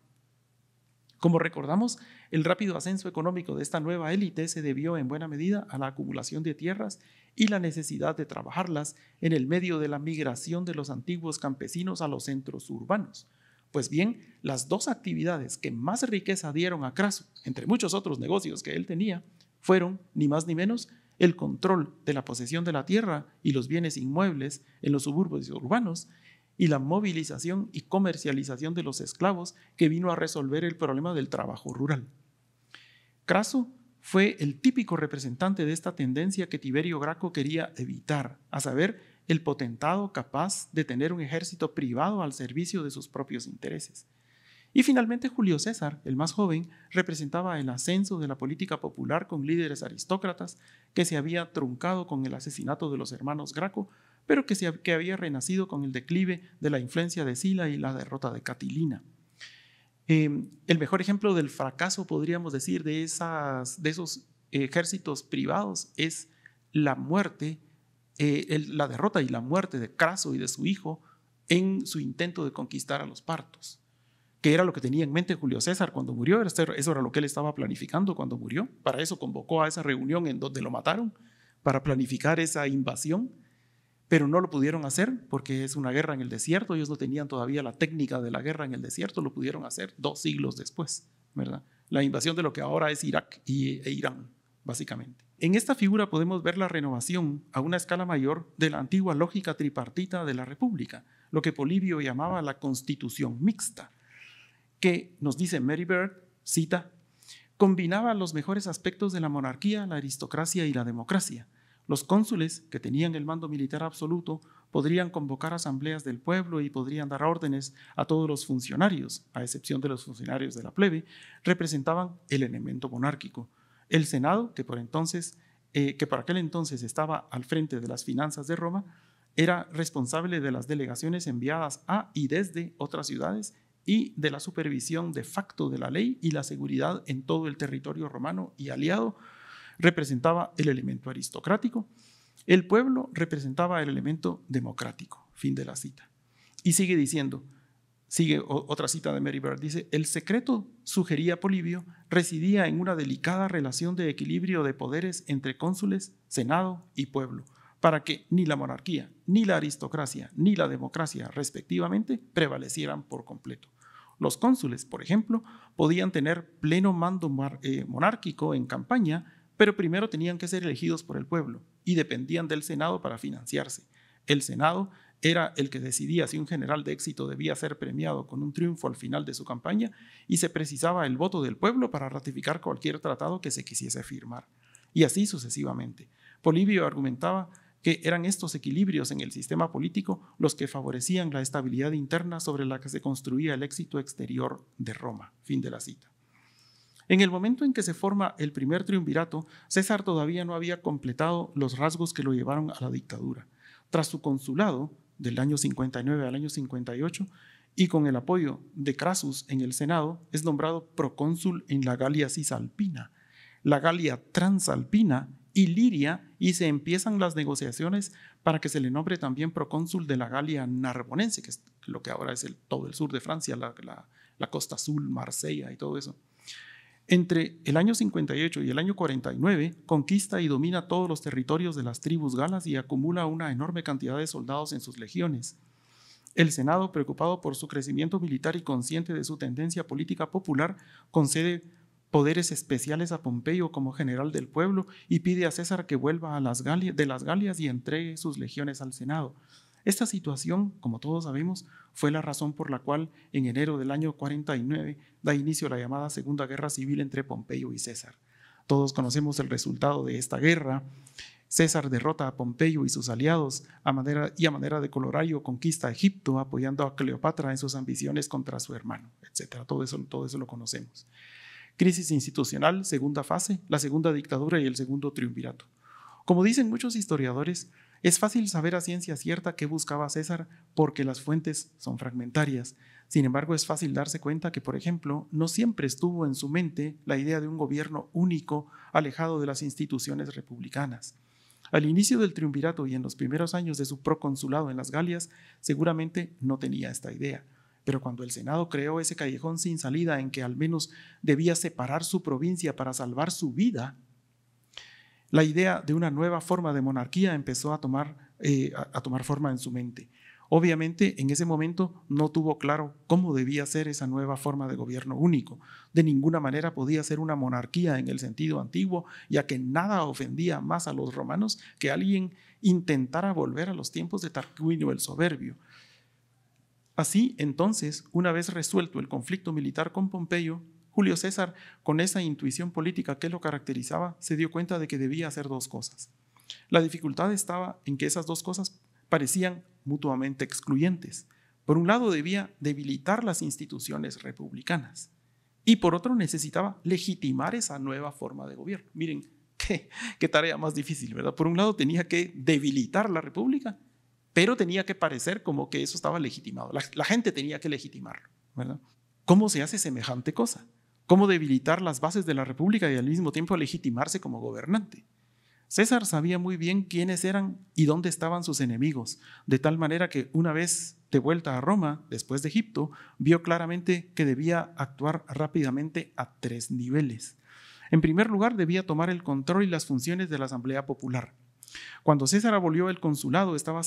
como recordamos, el rápido ascenso económico de esta nueva élite se debió en buena medida a la acumulación de tierras y la necesidad de trabajarlas en el medio de la migración de los antiguos campesinos a los centros urbanos. Pues bien, las dos actividades que más riqueza dieron a Craso, entre muchos otros negocios que él tenía, fueron, ni más ni menos, el control de la posesión de la tierra y los bienes inmuebles en los suburbios urbanos y la movilización y comercialización de los esclavos que vino a resolver el problema del trabajo rural. Craso fue el típico representante de esta tendencia que Tiberio Graco quería evitar, a saber, el potentado capaz de tener un ejército privado al servicio de sus propios intereses. Y finalmente Julio César, el más joven, representaba el ascenso de la política popular con líderes aristócratas que se había truncado con el asesinato de los hermanos Graco pero que, se, había renacido con el declive de la influencia de Sila y la derrota de Catilina. Em, el mejor ejemplo del fracaso, podríamos decir, de, esas, de esos ejércitos privados es la muerte, eh, la derrota y la muerte de Craso y de su hijo en su intento de conquistar a los partos, que era lo que tenía en mente Julio César cuando murió, este, eso era lo que él estaba planificando cuando murió, para eso convocó a esa reunión en donde lo mataron, para planificar esa invasión pero no lo pudieron hacer porque es una guerra en el desierto, ellos no tenían todavía la técnica de la guerra en el desierto, lo pudieron hacer dos siglos después, ¿verdad? La invasión de lo que ahora es Irak y, e Irán, básicamente. En esta figura podemos ver la renovación a una escala mayor de la antigua lógica tripartita de la República, lo que Polibio llamaba la constitución mixta, que, nos dice Mary Bird, cita, combinaba los mejores aspectos de la monarquía, la aristocracia y la democracia los cónsules, que tenían el mando militar absoluto, podrían convocar asambleas del pueblo y podrían dar órdenes a todos los funcionarios, a excepción de los funcionarios de la plebe, representaban el elemento monárquico. El Senado, que por entonces, eh, que aquel entonces estaba al frente de las finanzas de Roma, era responsable de las delegaciones enviadas a y desde otras ciudades y de la supervisión de facto de la ley y la seguridad en todo el territorio romano y aliado representaba el elemento aristocrático, el pueblo representaba el elemento democrático. Fin de la cita. Y sigue diciendo, sigue otra cita de Mary Bird, dice, el secreto, sugería Polibio, residía en una delicada relación de equilibrio de poderes entre cónsules, senado y pueblo, para que ni la monarquía, ni la aristocracia, ni la democracia, respectivamente, prevalecieran por completo. Los cónsules, por ejemplo, podían tener pleno mando eh, monárquico en campaña pero primero tenían que ser elegidos por el pueblo y dependían del Senado para financiarse. El Senado era el que decidía si un general de éxito debía ser premiado con un triunfo al final de su campaña y se precisaba el voto del pueblo para ratificar cualquier tratado que se quisiese firmar. Y así sucesivamente. Polibio argumentaba que eran estos equilibrios en el sistema político los que favorecían la estabilidad interna sobre la que se construía el éxito exterior de Roma. Fin de la cita. En el momento en que se forma el primer triunvirato, César todavía no había completado los rasgos que lo llevaron a la dictadura. Tras su consulado, del año 59 al año 58, y con el apoyo de Crassus en el Senado, es nombrado procónsul en la Galia Cisalpina, la Galia Transalpina y Liria, y se empiezan las negociaciones para que se le nombre también procónsul de la Galia Narbonense, que es lo que ahora es todo el sur de Francia, la, la Costa Azul, Marsella y todo eso. Entre el año 58 y el año 49, conquista y domina todos los territorios de las tribus galas y acumula una enorme cantidad de soldados en sus legiones. El Senado, preocupado por su crecimiento militar y consciente de su tendencia política popular, concede poderes especiales a Pompeyo como general del pueblo y pide a César que vuelva de las Galias y entregue sus legiones al Senado. Esta situación, como todos sabemos, fue la razón por la cual en enero del año 49 da inicio la llamada Segunda Guerra Civil entre Pompeyo y César. Todos conocemos el resultado de esta guerra. César derrota a Pompeyo y sus aliados y a manera de Colorario conquista Egipto apoyando a Cleopatra en sus ambiciones contra su hermano, etc. Todo eso, todo eso lo conocemos. Crisis institucional, segunda fase, la segunda dictadura y el segundo triunvirato. Como dicen muchos historiadores, es fácil saber a ciencia cierta qué buscaba César porque las fuentes son fragmentarias. Sin embargo, es fácil darse cuenta que, por ejemplo, no siempre estuvo en su mente la idea de un gobierno único alejado de las instituciones republicanas. Al inicio del triunvirato y en los primeros años de su proconsulado en las Galias, seguramente no tenía esta idea. Pero cuando el Senado creó ese callejón sin salida en que al menos debía separar su provincia para salvar su vida, la idea de una nueva forma de monarquía empezó a tomar, eh, a tomar forma en su mente. Obviamente, en ese momento no tuvo claro cómo debía ser esa nueva forma de gobierno único. De ninguna manera podía ser una monarquía en el sentido antiguo, ya que nada ofendía más a los romanos que alguien intentara volver a los tiempos de Tarquinio el Soberbio. Así, entonces, una vez resuelto el conflicto militar con Pompeyo, Julio César, con esa intuición política que lo caracterizaba, se dio cuenta de que debía hacer dos cosas. La dificultad estaba en que esas dos cosas parecían mutuamente excluyentes. Por un lado, debía debilitar las instituciones republicanas y por otro necesitaba legitimar esa nueva forma de gobierno. Miren, *laughs* qué, tarea más difícil, ¿verdad? Por un lado, tenía que debilitar la república, pero tenía que parecer como que eso estaba legitimado. La, la gente tenía que legitimarlo, ¿verdad? ¿Cómo se hace semejante cosa? cómo debilitar las bases de la República y al mismo tiempo legitimarse como gobernante. César sabía muy bien quiénes eran y dónde estaban sus enemigos, de tal manera que una vez de vuelta a Roma, después de Egipto, vio claramente que debía actuar rápidamente a tres niveles. En primer lugar, debía tomar el control y las funciones de la Asamblea Popular. Cuando César abolió el consulado, estaba,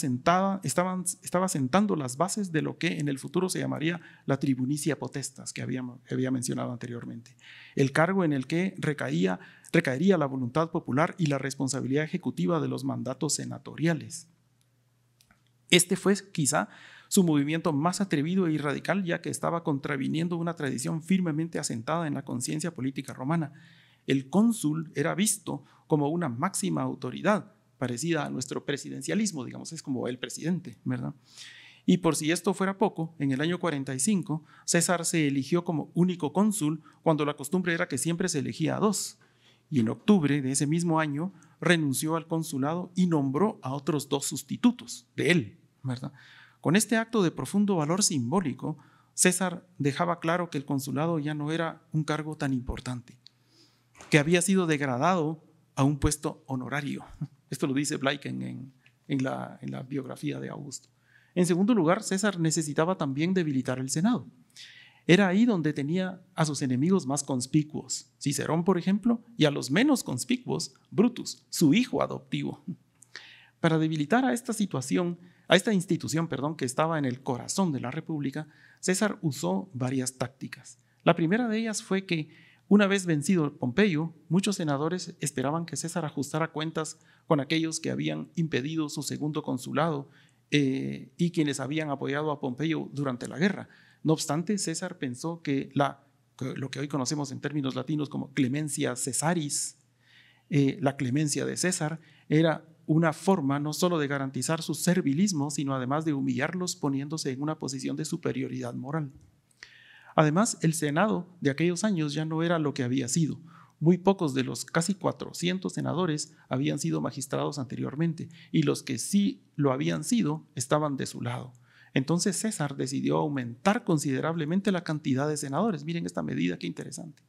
estaba sentando las bases de lo que en el futuro se llamaría la tribunicia potestas que había, había mencionado anteriormente, el cargo en el que recaía, recaería la voluntad popular y la responsabilidad ejecutiva de los mandatos senatoriales. Este fue quizá su movimiento más atrevido y radical, ya que estaba contraviniendo una tradición firmemente asentada en la conciencia política romana. El cónsul era visto como una máxima autoridad, parecida a nuestro presidencialismo, digamos, es como el presidente, ¿verdad? Y por si esto fuera poco, en el año 45 César se eligió como único cónsul cuando la costumbre era que siempre se elegía a dos. Y en octubre de ese mismo año renunció al consulado y nombró a otros dos sustitutos de él, ¿verdad? Con este acto de profundo valor simbólico, César dejaba claro que el consulado ya no era un cargo tan importante, que había sido degradado a un puesto honorario. Esto lo dice Blyken en, la, en la biografía de Augusto. En segundo lugar, César necesitaba también debilitar el Senado. Era ahí donde tenía a sus enemigos más conspicuos, Cicerón, por ejemplo, y a los menos conspicuos, Brutus, su hijo adoptivo. Para debilitar a esta situación, a esta institución, perdón, que estaba en el corazón de la República, César usó varias tácticas. La primera de ellas fue que una vez vencido Pompeyo, muchos senadores esperaban que César ajustara cuentas con aquellos que habían impedido su segundo consulado eh, y quienes habían apoyado a Pompeyo durante la guerra. No obstante, César pensó que la, lo que hoy conocemos en términos latinos como clemencia cesaris, eh, la clemencia de César, era una forma no solo de garantizar su servilismo, sino además de humillarlos poniéndose en una posición de superioridad moral. Además, el Senado de aquellos años ya no era lo que había sido. Muy pocos de los casi 400 senadores habían sido magistrados anteriormente y los que sí lo habían sido estaban de su lado. Entonces César decidió aumentar considerablemente la cantidad de senadores. Miren esta medida, qué interesante.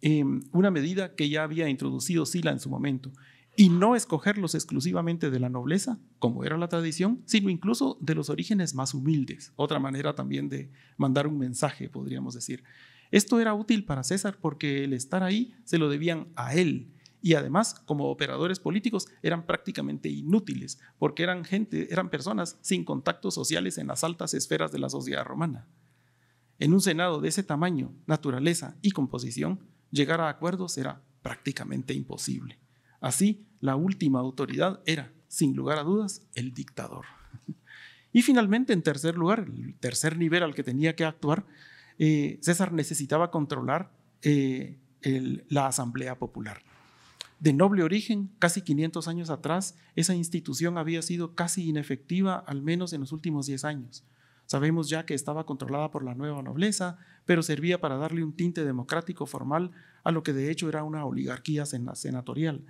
Em, una medida que ya había introducido Sila en su momento y no escogerlos exclusivamente de la nobleza, como era la tradición, sino incluso de los orígenes más humildes. Otra manera también de mandar un mensaje, podríamos decir. Esto era útil para César porque el estar ahí se lo debían a él. Y además, como operadores políticos, eran prácticamente inútiles, porque eran gente, eran personas sin contactos sociales en las altas esferas de la sociedad romana. En un senado de ese tamaño, naturaleza y composición, llegar a acuerdos era prácticamente imposible. Así, la última autoridad era, sin lugar a dudas, el dictador. Y finalmente, en tercer lugar, el tercer nivel al que tenía que actuar, eh, César necesitaba controlar eh, la Asamblea Popular. De noble origen, casi 500 años atrás, esa institución había sido casi inefectiva, al menos en los últimos 10 años. Sabemos ya que estaba controlada por la nueva nobleza, pero servía para darle un tinte democrático formal a lo que de hecho era una oligarquía senatorial.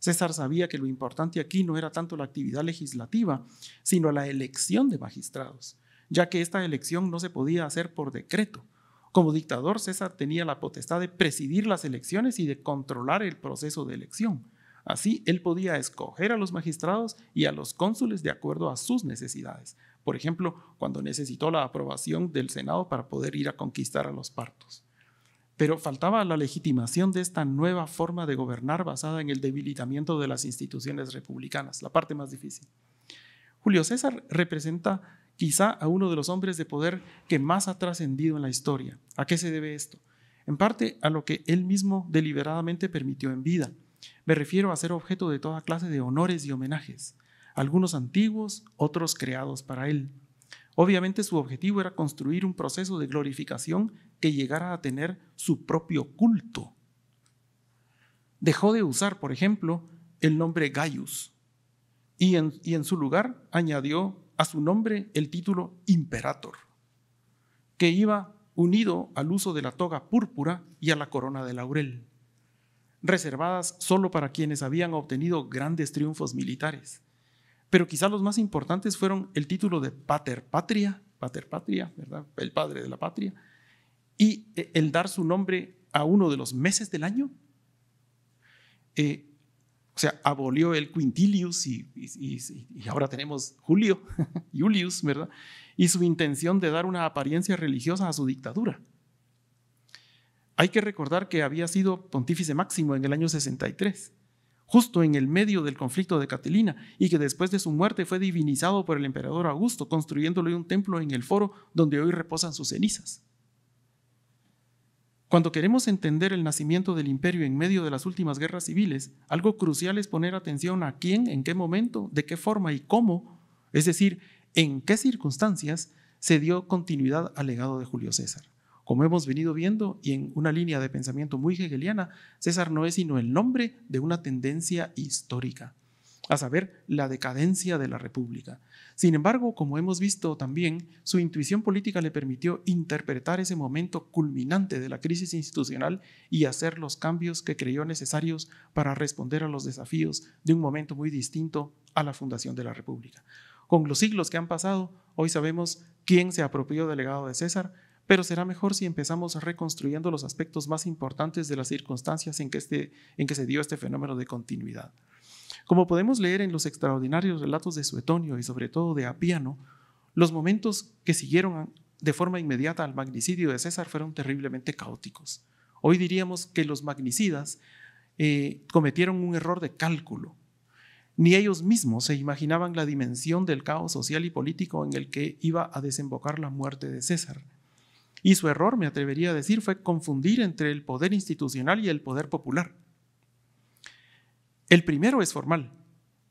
César sabía que lo importante aquí no era tanto la actividad legislativa, sino la elección de magistrados, ya que esta elección no se podía hacer por decreto. Como dictador, César tenía la potestad de presidir las elecciones y de controlar el proceso de elección. Así, él podía escoger a los magistrados y a los cónsules de acuerdo a sus necesidades. Por ejemplo, cuando necesitó la aprobación del Senado para poder ir a conquistar a los partos. Pero faltaba la legitimación de esta nueva forma de gobernar basada en el debilitamiento de las instituciones republicanas, la parte más difícil. Julio César representa quizá a uno de los hombres de poder que más ha trascendido en la historia. ¿A qué se debe esto? En parte a lo que él mismo deliberadamente permitió en vida. Me refiero a ser objeto de toda clase de honores y homenajes, algunos antiguos, otros creados para él. Obviamente su objetivo era construir un proceso de glorificación que llegara a tener su propio culto. Dejó de usar, por ejemplo, el nombre Gaius y en, su lugar añadió a su nombre el título imperator, que iba unido al uso de la toga púrpura y a la corona de laurel, reservadas solo para quienes habían obtenido grandes triunfos militares. Pero quizá los más importantes fueron el título de pater patria, pater patria, ¿verdad? El padre de la patria, y eh, el dar su nombre a uno de los meses del año. Eh, o sea, abolió el quintilius y, ahora tenemos Julio, Julius, *laughs* ¿verdad? Y su intención de dar una apariencia religiosa a su dictadura. Hay que recordar que había sido pontífice máximo en el año 63, justo en el medio del conflicto de Catilina, y que después de su muerte fue divinizado por el emperador Augusto, construyéndole un templo en el foro donde hoy reposan sus cenizas. Cuando queremos entender el nacimiento del imperio en medio de las últimas guerras civiles, algo crucial es poner atención a quién, en qué momento, de qué forma y cómo, es decir, en qué circunstancias se dio continuidad al legado de Julio César. Como hemos venido viendo y en una línea de pensamiento muy hegeliana, César no es sino el nombre de una tendencia histórica a saber, la decadencia de la República. Sin embargo, como hemos visto también, su intuición política le permitió interpretar ese momento culminante de la crisis institucional y hacer los cambios que creyó necesarios para responder a los desafíos de un momento muy distinto a la fundación de la República. Con los siglos que han pasado, hoy sabemos quién se apropió del legado de César, pero será mejor si empezamos reconstruyendo los aspectos más importantes de las circunstancias en que, este, en que se dio este fenómeno de continuidad. Como podemos leer en los extraordinarios relatos de Suetonio y sobre todo de Apiano, los momentos que siguieron de forma inmediata al magnicidio de César fueron terriblemente caóticos. Hoy diríamos que los magnicidas eh, cometieron un error de cálculo. Ni ellos mismos se imaginaban la dimensión del caos social y político en el que iba a desembocar la muerte de César. Y su error, me atrevería a decir, fue confundir entre el poder institucional y el poder popular. El primero es formal,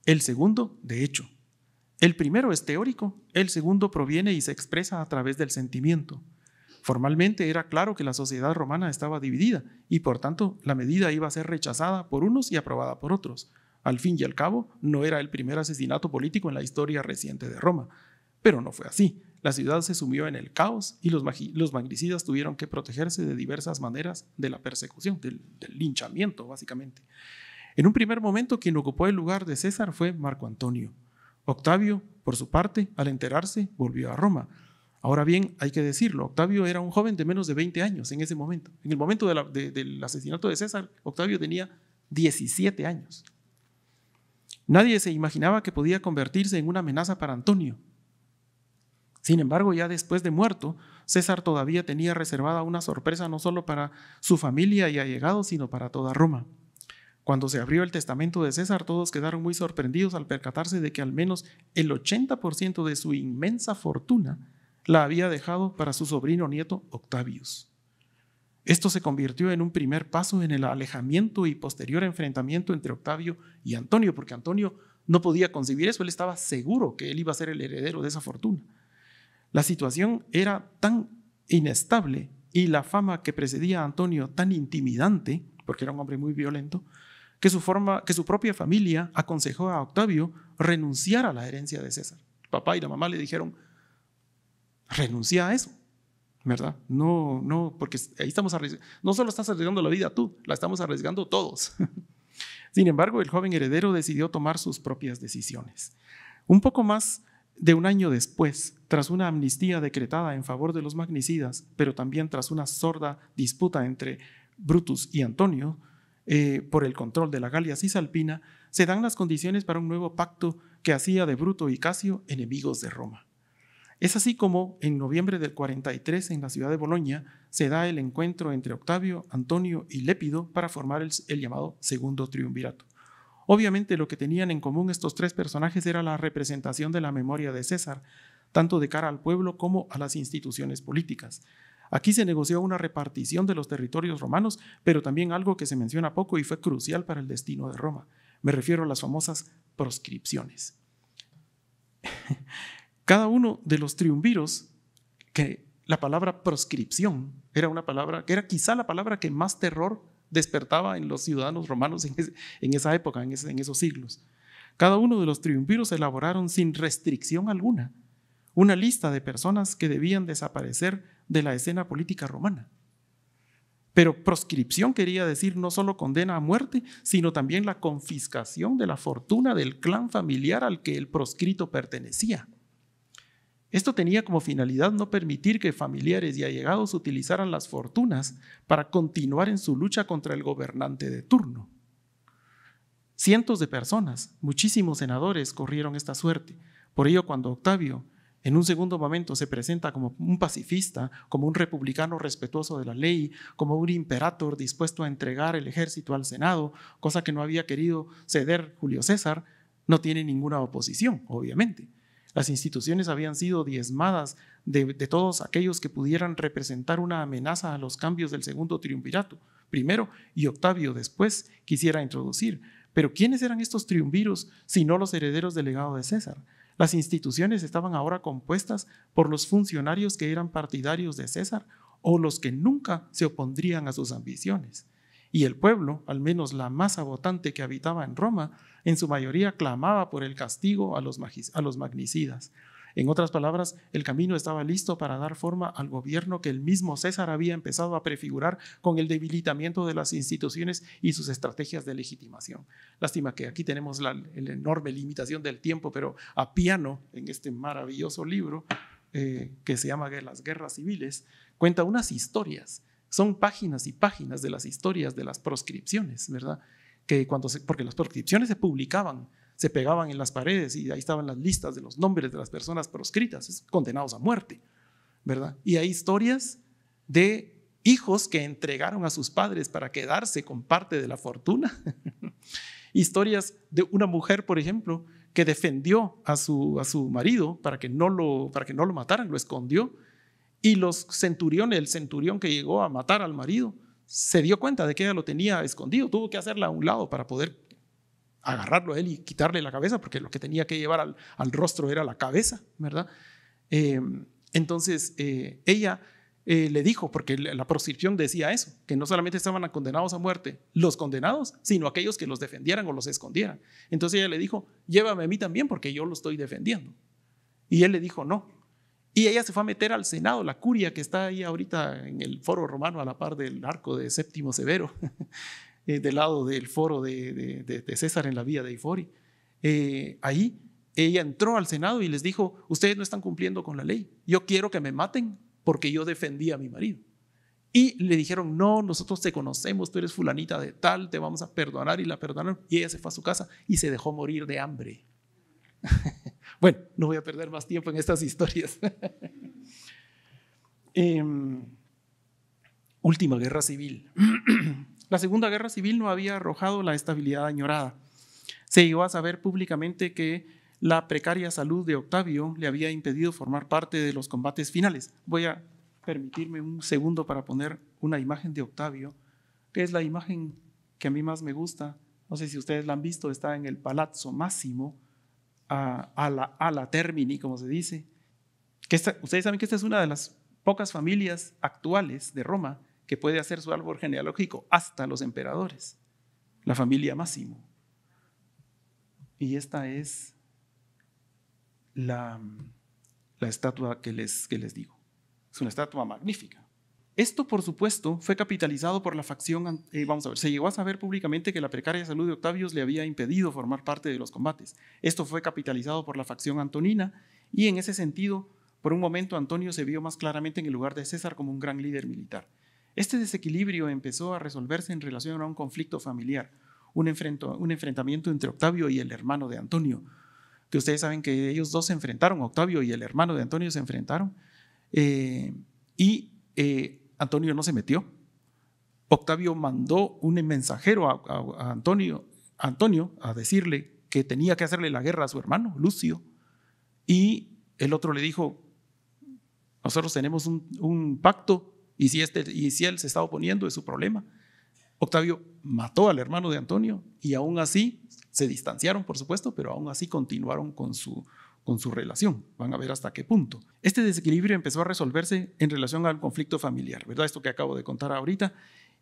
el segundo de hecho. El primero es teórico, el segundo proviene y se expresa a través del sentimiento. Formalmente era claro que la sociedad romana estaba dividida y por tanto la medida iba a ser rechazada por unos y aprobada por otros. Al fin y al cabo, no era el primer asesinato político en la historia reciente de Roma. Pero no fue así. La ciudad se sumió en el caos y los, los magnicidas tuvieron que protegerse de diversas maneras de la persecución, del linchamiento básicamente. En un primer momento, quien ocupó el lugar de César fue Marco Antonio. Octavio, por su parte, al enterarse, volvió a Roma. Ahora bien, hay que decirlo, Octavio era un joven de menos de 20 años en ese momento. En el momento del asesinato de César, Octavio tenía 17 años. Nadie se imaginaba que podía convertirse en una amenaza para Antonio. Sin embargo, ya después de muerto, César todavía tenía reservada una sorpresa no solo para su familia y allegados, sino para toda Roma. Cuando se abrió el testamento de César, todos quedaron muy sorprendidos al percatarse de que al menos el 80% de su inmensa fortuna la había dejado para su sobrino nieto Octavius. Esto se convirtió en un primer paso en el alejamiento y posterior enfrentamiento entre Octavio y Antonio, porque Antonio no podía concebir eso, él estaba seguro que él iba a ser el heredero de esa fortuna. La situación era tan inestable y la fama que precedía a Antonio tan intimidante, porque era un hombre muy violento, que su, propia familia aconsejó a Octavio renunciar a la herencia de César. papá y la mamá le dijeron, renuncia a eso, ¿verdad? No, no, porque ahí estamos arriesgando, no solo estás arriesgando la vida tú, la estamos arriesgando todos. *laughs* Sin embargo, el joven heredero decidió tomar sus propias decisiones. Un poco más de un año después, tras una amnistía decretada en favor de los magnicidas, pero también tras una sorda disputa entre Brutus y Antonio, eh, por el control de la Galia Cisalpina, se dan las condiciones para un nuevo pacto que hacía de Bruto y Casio enemigos de Roma. Es así como en noviembre del 43 en la ciudad de Bolonia se da el encuentro entre Octavio, Antonio y Lépido para formar el, llamado Segundo Triunvirato. Obviamente lo que tenían en común estos tres personajes era la representación de la memoria de César, tanto de cara al pueblo como a las instituciones políticas. Aquí se negoció una repartición de los territorios romanos, pero también algo que se menciona poco y fue crucial para el destino de Roma. Me refiero a las famosas proscripciones. *laughs* Cada uno de los triunviros, que la palabra proscripción era una palabra que era quizá la palabra que más terror despertaba en los ciudadanos romanos en, esa época, en, en esos siglos. Cada uno de los triunviros elaboraron sin restricción alguna una lista de personas que debían desaparecer de la escena política romana. Pero proscripción quería decir no solo condena a muerte, sino también la confiscación de la fortuna del clan familiar al que el proscrito pertenecía. Esto tenía como finalidad no permitir que familiares y allegados utilizaran las fortunas para continuar en su lucha contra el gobernante de turno. Cientos de personas, muchísimos senadores, corrieron esta suerte. Por ello, cuando Octavio en un segundo momento se presenta como un pacifista, como un republicano respetuoso de la ley, como un imperator dispuesto a entregar el ejército al Senado, cosa que no había querido ceder Julio César, no tiene ninguna oposición, obviamente. Las instituciones habían sido diezmadas de, todos aquellos que pudieran representar una amenaza a los cambios del segundo triunvirato, primero, y Octavio después quisiera introducir. Pero ¿quiénes eran estos triunviros si no los herederos del legado de César? Las instituciones estaban ahora compuestas por los funcionarios que eran partidarios de César o los que nunca se opondrían a sus ambiciones. Y el pueblo, al menos la masa votante que habitaba en Roma, en su mayoría clamaba por el castigo a los, a los magnicidas, en otras palabras, el camino estaba listo para dar forma al gobierno que el mismo César había empezado a prefigurar con el debilitamiento de las instituciones y sus estrategias de legitimación. Lástima que aquí tenemos la, enorme limitación del tiempo, pero a piano, en este maravilloso libro eh, que se llama Las Guerras Civiles, cuenta unas historias. Son páginas y páginas de las historias de las proscripciones, ¿verdad? Que cuando porque las proscripciones se publicaban se pegaban en las paredes y ahí estaban las listas de los nombres de las personas proscritas, condenados a muerte, ¿verdad? Y hay historias de hijos que entregaron a sus padres para quedarse con parte de la fortuna. *laughs* Historias de una mujer, por ejemplo, que defendió a su, a su marido para que, no lo, para que no lo mataran, lo escondió. Y los centuriones, el centurión que llegó a matar al marido, se dio cuenta de que ella lo tenía escondido, tuvo que hacerla a un lado para poder agarrarlo a él y quitarle la cabeza, porque lo que tenía que llevar al, rostro era la cabeza, ¿verdad? Eh, entonces eh, ella eh, le dijo, porque la proscripción decía eso, que no solamente estaban condenados a muerte los condenados, sino aquellos que los defendieran o los escondieran. Entonces ella le dijo, llévame a mí también porque yo lo estoy defendiendo. Y él le dijo, no. Y ella se fue a meter al Senado, la curia que está ahí ahorita en el foro romano a la par del arco de Séptimo Severo. *laughs* Eh, del lado del foro de, César en la vía de Ifori. Eh, ahí ella entró al Senado y les dijo, ustedes no están cumpliendo con la ley, yo quiero que me maten porque yo defendí a mi marido. Y le dijeron, no, nosotros te conocemos, tú eres fulanita de tal, te vamos a perdonar y la perdonaron. Y ella se fue a su casa y se dejó morir de hambre. *laughs* bueno, no voy a perder más tiempo en estas historias. *laughs* Em, última guerra civil. *clears throat* La Segunda Guerra Civil no había arrojado la estabilidad añorada. Se llegó a saber públicamente que la precaria salud de Octavio le había impedido formar parte de los combates finales. Voy a permitirme un segundo para poner una imagen de Octavio, que es la imagen que a mí más me gusta. No sé si ustedes la han visto, está en el Palazzo Máximo, a, la, Termini, como se dice. ustedes saben que esta es una de las pocas familias actuales de Roma que puede hacer su árbol genealógico hasta los emperadores, la familia Máximo. Y esta es la, estatua que les, que les digo. Es una estatua magnífica. Esto, por supuesto, fue capitalizado por la facción, eh, vamos a ver, se llegó a saber públicamente que la precaria salud de Octavius le había impedido formar parte de los combates. Esto fue capitalizado por la facción antonina y en ese sentido, por un momento Antonio se vio más claramente en el lugar de César como un gran líder militar. Este desequilibrio empezó a resolverse en relación a un conflicto familiar, un, enfrentamiento entre Octavio y el hermano de Antonio, que ustedes saben que ellos dos se enfrentaron, Octavio y el hermano de Antonio se enfrentaron, eh, y eh, Antonio no se metió. Octavio mandó un mensajero a, Antonio, a decirle que tenía que hacerle la guerra a su hermano, Lucio, y el otro le dijo, nosotros tenemos un pacto y si, este, y si él se está oponiendo, es su problema. Octavio mató al hermano de Antonio y aún así se distanciaron, por supuesto, pero aún así continuaron con su, con su relación. Van a ver hasta qué punto. Este desequilibrio empezó a resolverse en relación al conflicto familiar, ¿verdad? Esto que acabo de contar ahorita.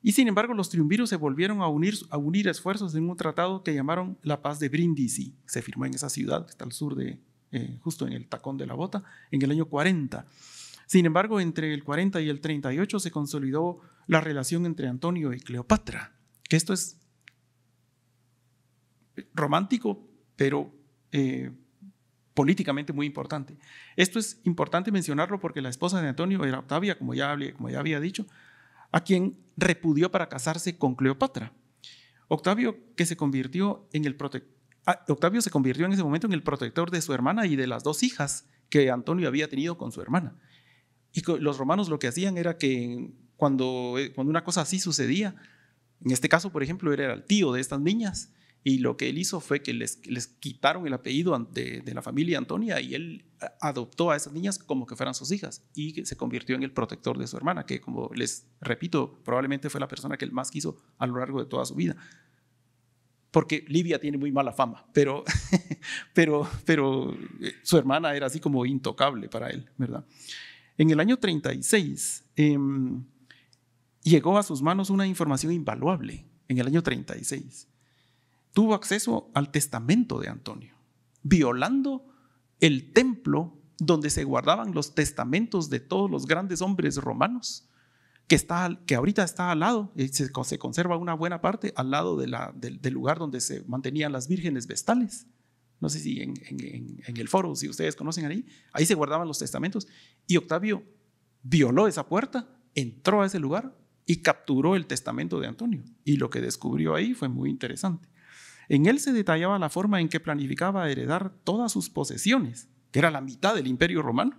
Y sin embargo, los triunviros se volvieron a unir, a unir esfuerzos en un tratado que llamaron la paz de Brindisi. Se firmó en esa ciudad que está al sur de, eh, justo en el tacón de la bota, en el año 40. Sin embargo, entre el 40 y el 38 se consolidó la relación entre Antonio y Cleopatra, que esto es romántico, pero eh, políticamente muy importante. Esto es importante mencionarlo porque la esposa de Antonio era Octavia, como ya, como ya había dicho, a quien repudió para casarse con Cleopatra. Octavio, que se convirtió en el ah, Octavio se convirtió en ese momento en el protector de su hermana y de las dos hijas que Antonio había tenido con su hermana. Y los romanos lo que hacían era que cuando, eh, cuando una cosa así sucedía, en este caso, por ejemplo, era el tío de estas niñas, y lo que él hizo fue que les, les quitaron el apellido de, de, la familia Antonia y él adoptó a esas niñas como que fueran sus hijas y se convirtió en el protector de su hermana, que como les repito, probablemente fue la persona que él más quiso a lo largo de toda su vida. Porque Libia tiene muy mala fama, pero, *laughs* pero, pero eh, su hermana era así como intocable para él, ¿verdad? En el año 36 em, llegó a sus manos una información invaluable, en el año 36. Tuvo acceso al testamento de Antonio, violando el templo donde se guardaban los testamentos de todos los grandes hombres romanos, que, está, que ahorita está al lado, eh, se, conserva una buena parte al lado del lugar donde se mantenían las vírgenes vestales no sé si en, el foro, si ustedes conocen ahí, ahí se guardaban los testamentos. Y Octavio violó esa puerta, entró a ese lugar y capturó el testamento de Antonio. Y lo que descubrió ahí fue muy interesante. En él se detallaba la forma en que planificaba heredar todas sus posesiones, que era la mitad del imperio romano,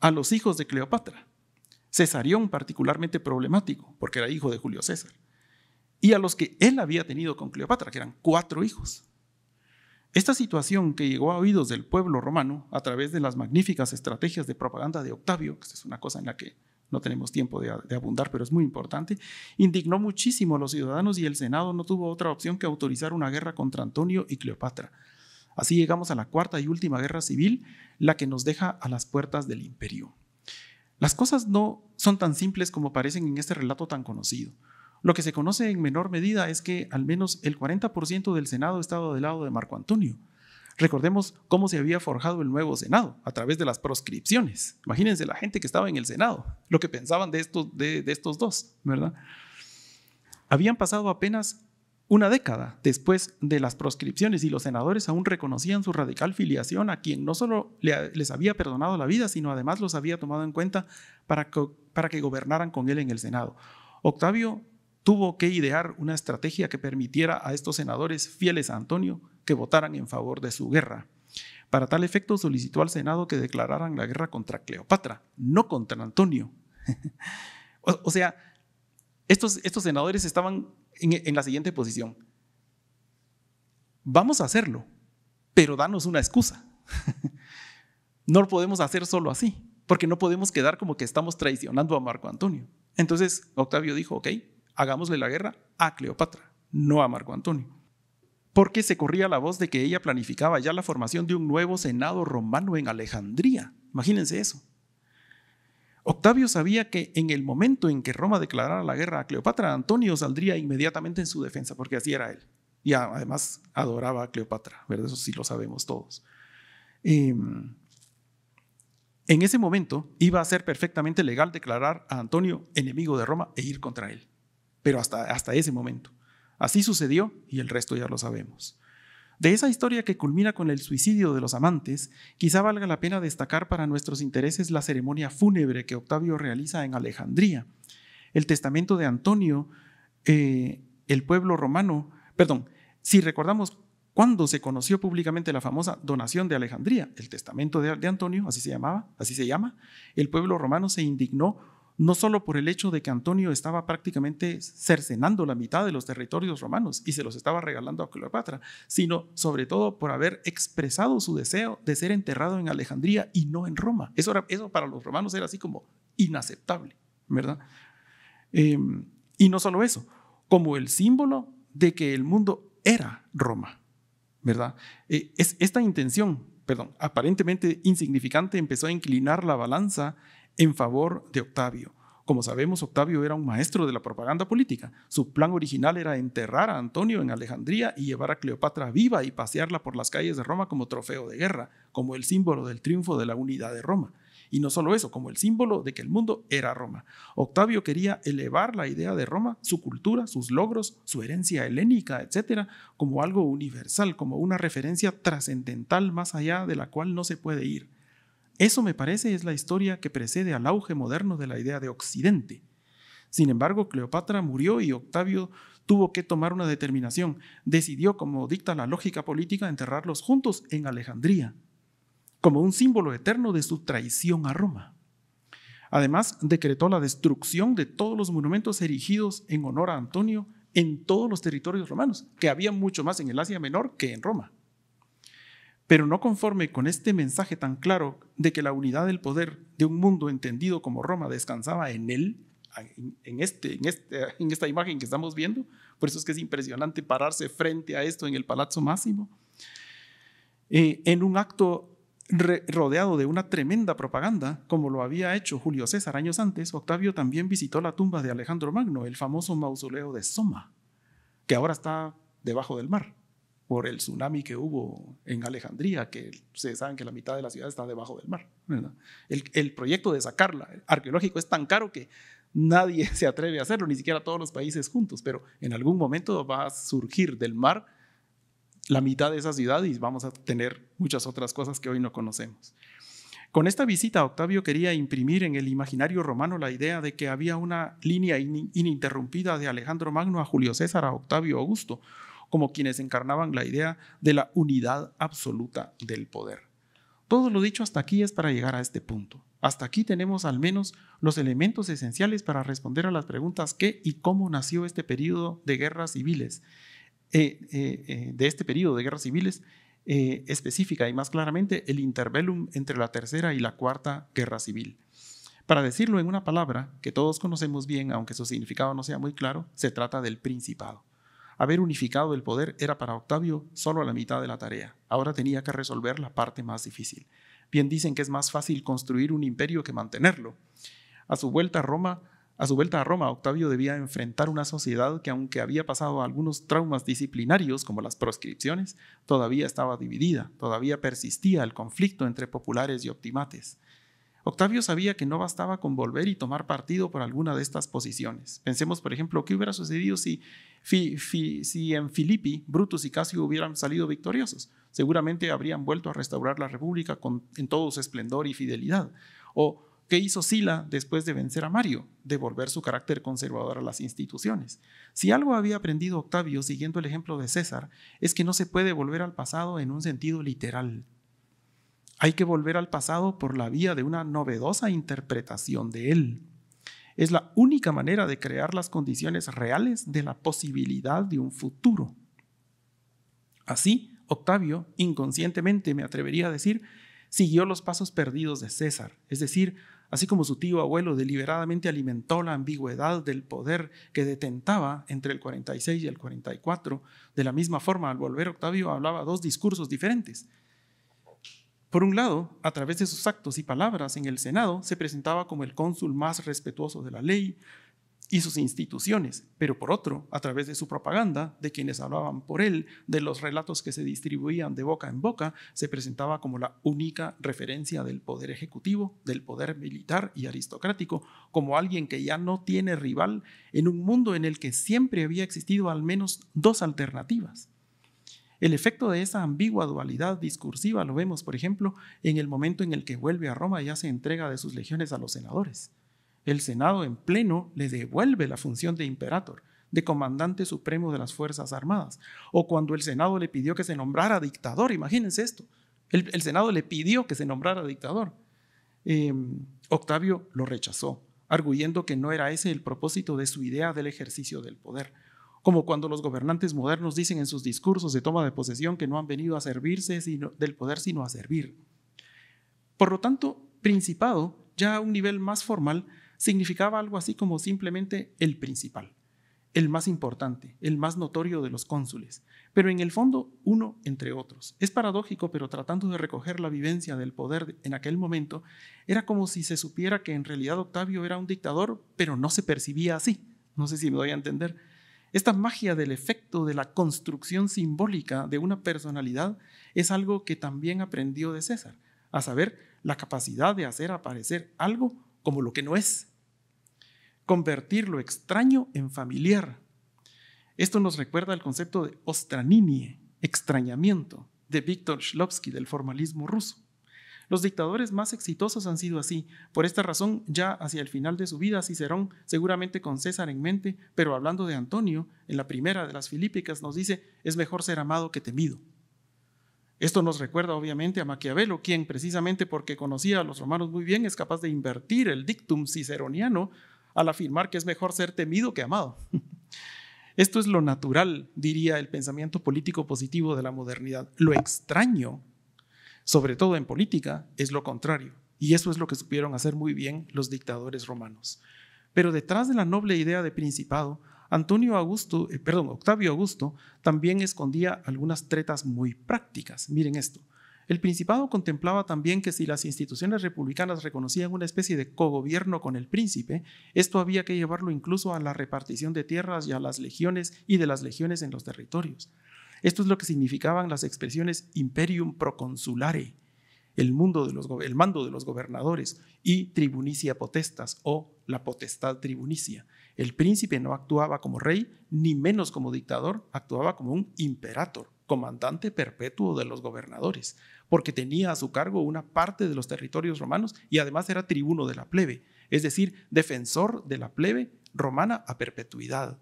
a los hijos de Cleopatra. Cesarión particularmente problemático, porque era hijo de Julio César. Y a los que él había tenido con Cleopatra, que eran cuatro hijos. Esta situación que llegó a oídos del pueblo romano a través de las magníficas estrategias de propaganda de Octavio, que es una cosa en la que no tenemos tiempo de, abundar, pero es muy importante, indignó muchísimo a los ciudadanos y el Senado no tuvo otra opción que autorizar una guerra contra Antonio y Cleopatra. Así llegamos a la cuarta y última guerra civil, la que nos deja a las puertas del imperio. Las cosas no son tan simples como parecen en este relato tan conocido. Lo que se conoce en menor medida es que al menos el 40% del Senado estaba del lado de Marco Antonio. Recordemos cómo se había forjado el nuevo Senado a través de las proscripciones. Imagínense la gente que estaba en el Senado, lo que pensaban de estos, de, estos dos, ¿verdad? Habían pasado apenas una década después de las proscripciones y los senadores aún reconocían su radical filiación a quien no solo les había perdonado la vida, sino además los había tomado en cuenta para para que gobernaran con él en el Senado. Octavio tuvo que idear una estrategia que permitiera a estos senadores fieles a Antonio que votaran en favor de su guerra. Para tal efecto solicitó al Senado que declararan la guerra contra Cleopatra, no contra Antonio. *laughs* o, sea, estos, estos senadores estaban en, en la siguiente posición. Vamos a hacerlo, pero danos una excusa. *laughs* no lo podemos hacer solo así, porque no podemos quedar como que estamos traicionando a Marco Antonio. Entonces Octavio dijo, ok, hagámosle la guerra a Cleopatra, no a Marco Antonio. Porque se corría la voz de que ella planificaba ya la formación de un nuevo Senado romano en Alejandría. Imagínense eso. Octavio sabía que en el momento en que Roma declarara la guerra a Cleopatra, Antonio saldría inmediatamente en su defensa, porque así era él. Y además adoraba a Cleopatra, ¿verdad? Eso sí lo sabemos todos. Em, en ese momento iba a ser perfectamente legal declarar a Antonio enemigo de Roma e ir contra él pero hasta, ese momento. Así sucedió y el resto ya lo sabemos. De esa historia que culmina con el suicidio de los amantes, quizá valga la pena destacar para nuestros intereses la ceremonia fúnebre que Octavio realiza en Alejandría. El testamento de Antonio, eh, el pueblo romano, perdón, si recordamos cuándo se conoció públicamente la famosa donación de Alejandría, el testamento de, de Antonio, así se llamaba, así se llama, el pueblo romano se indignó no solo por el hecho de que Antonio estaba prácticamente cercenando la mitad de los territorios romanos y se los estaba regalando a Cleopatra, sino sobre todo por haber expresado su deseo de ser enterrado en Alejandría y no en Roma. Eso, para los romanos era así como inaceptable, ¿verdad? Em, y no solo eso, como el símbolo de que el mundo era Roma, ¿verdad? Eh, esta intención, perdón, aparentemente insignificante, empezó a inclinar la balanza en favor de Octavio. Como sabemos, Octavio era un maestro de la propaganda política. Su plan original era enterrar a Antonio en Alejandría y llevar a Cleopatra viva y pasearla por las calles de Roma como trofeo de guerra, como el símbolo del triunfo de la unidad de Roma. Y no solo eso, como el símbolo de que el mundo era Roma. Octavio quería elevar la idea de Roma, su cultura, sus logros, su herencia helénica, etcétera, como algo universal, como una referencia trascendental más allá de la cual no se puede ir. Eso me parece es la historia que precede al auge moderno de la idea de Occidente. Sin embargo, Cleopatra murió y Octavio tuvo que tomar una determinación. Decidió, como dicta la lógica política, enterrarlos juntos en Alejandría, como un símbolo eterno de su traición a Roma. Además, decretó la destrucción de todos los monumentos erigidos en honor a Antonio en todos los territorios romanos, que había mucho más en el Asia Menor que en Roma. Pero no conforme con este mensaje tan claro de que la unidad del poder de un mundo entendido como Roma descansaba en él, en, este, este, en, esta imagen que estamos viendo, por eso es que es impresionante pararse frente a esto en el Palazzo Máximo, eh, en un acto rodeado de una tremenda propaganda, como lo había hecho Julio César años antes, Octavio también visitó la tumba de Alejandro Magno, el famoso mausoleo de Soma, que ahora está debajo del mar por el tsunami que hubo en Alejandría, que se saben que la mitad de la ciudad está debajo del mar. El, proyecto de sacarla arqueológico es tan caro que nadie *laughs* se atreve a hacerlo, ni siquiera todos los países juntos, pero en algún momento va a surgir del mar la mitad de esa ciudad y vamos a tener muchas otras cosas que hoy no conocemos. Con esta visita, Octavio quería imprimir en el imaginario romano la idea de que había una línea ininterrumpida de Alejandro Magno a Julio César a Octavio Augusto, como quienes encarnaban la idea de la unidad absoluta del poder. Todo lo dicho hasta aquí es para llegar a este punto. Hasta aquí tenemos al menos los elementos esenciales para responder a las preguntas qué y cómo nació este periodo de guerras civiles, eh, eh, eh, de este periodo de guerras civiles específica y más claramente el interbellum entre la tercera y la cuarta guerra civil. Para decirlo en una palabra que todos conocemos bien, aunque su significado no sea muy claro, se trata del principado. Haber unificado el poder era para Octavio solo la mitad de la tarea. Ahora tenía que resolver la parte más difícil. Bien dicen que es más fácil construir un imperio que mantenerlo. A su vuelta a Roma, a su vuelta a Roma, Octavio debía enfrentar una sociedad que, aunque había pasado algunos traumas disciplinarios, como las proscripciones, todavía estaba dividida, todavía persistía el conflicto entre populares y optimates. Octavio sabía que no bastaba con volver y tomar partido por alguna de estas posiciones. Pensemos, por ejemplo, qué hubiera sucedido si si en Filipi Brutus y Casio hubieran salido victoriosos, seguramente habrían vuelto a restaurar la República con, en todo su esplendor y fidelidad. O ¿Qué hizo Sila después de vencer a Mario? Devolver su carácter conservador a las instituciones. Si algo había aprendido Octavio siguiendo el ejemplo de César, es que no se puede volver al pasado en un sentido literal. Hay que volver al pasado por la vía de una novedosa interpretación de él. Es la única manera de crear las condiciones reales de la posibilidad de un futuro. Así, Octavio, inconscientemente me atrevería a decir, siguió los pasos perdidos de César, es decir, así como su tío abuelo deliberadamente alimentó la ambigüedad del poder que detentaba entre el 46 y el 44, de la misma forma al volver Octavio hablaba dos discursos diferentes, por un lado, a través de sus actos y palabras en el Senado, se presentaba como el cónsul más respetuoso de la ley y sus instituciones, pero por otro, a través de su propaganda, de quienes hablaban por él, de los relatos que se distribuían de boca en boca, se presentaba como la única referencia del poder ejecutivo, del poder militar y aristocrático, como alguien que ya no tiene rival en un mundo en el que siempre había existido al menos dos alternativas el efecto de esa ambigua dualidad discursiva lo vemos, por ejemplo, en el momento en el que vuelve a Roma y se entrega de sus legiones a los senadores. El Senado en pleno le devuelve la función de imperator, de comandante supremo de las Fuerzas Armadas. O cuando el Senado le pidió que se nombrara dictador, imagínense esto. El, Senado le pidió que se nombrara dictador. Em, Octavio lo rechazó, arguyendo que no era ese el propósito de su idea del ejercicio del poder como cuando los gobernantes modernos dicen en sus discursos de toma de posesión que no han venido a servirse sino, del poder sino a servir. Por lo tanto, principado, ya a un nivel más formal, significaba algo así como simplemente el principal, el más importante, el más notorio de los cónsules, pero en el fondo uno entre otros. Es paradójico, pero tratando de recoger la vivencia del poder en aquel momento, era como si se supiera que en realidad Octavio era un dictador, pero no se percibía así. No sé si me doy a entender esta magia del efecto de la construcción simbólica de una personalidad es algo que también aprendió de César, a saber, la capacidad de hacer aparecer algo como lo que no es, convertir lo extraño en familiar. Esto nos recuerda el concepto de ostraninie, extrañamiento, de Viktor Shlovsky del formalismo ruso. Los dictadores más exitosos han sido así. Por esta razón, ya hacia el final de su vida, Cicerón, seguramente con César en mente, pero hablando de Antonio, en la primera de las Filípicas nos dice, es mejor ser amado que temido. Esto nos recuerda obviamente a Maquiavelo, quien precisamente porque conocía a los romanos muy bien es capaz de invertir el dictum ciceroniano al afirmar que es mejor ser temido que amado. *laughs* Esto es lo natural, diría el pensamiento político positivo de la modernidad. Lo extraño sobre todo en política, es lo contrario. Y eso es lo que supieron hacer muy bien los dictadores romanos. Pero detrás de la noble idea de principado, Antonio Augusto, eh, perdón, Octavio Augusto también escondía algunas tretas muy prácticas. Miren esto. El principado contemplaba también que si las instituciones republicanas reconocían una especie de cogobierno con el príncipe, esto había que llevarlo incluso a la repartición de tierras y a las legiones y de las legiones en los territorios. Esto es lo que significaban las expresiones imperium proconsulare, el, mando de los gobernadores, y tribunicia potestas o la potestad tribunicia. El príncipe no actuaba como rey, ni menos como dictador, actuaba como un imperator, comandante perpetuo de los gobernadores, porque tenía a su cargo una parte de los territorios romanos y además era tribuno de la plebe, es decir, defensor de la plebe romana a perpetuidad.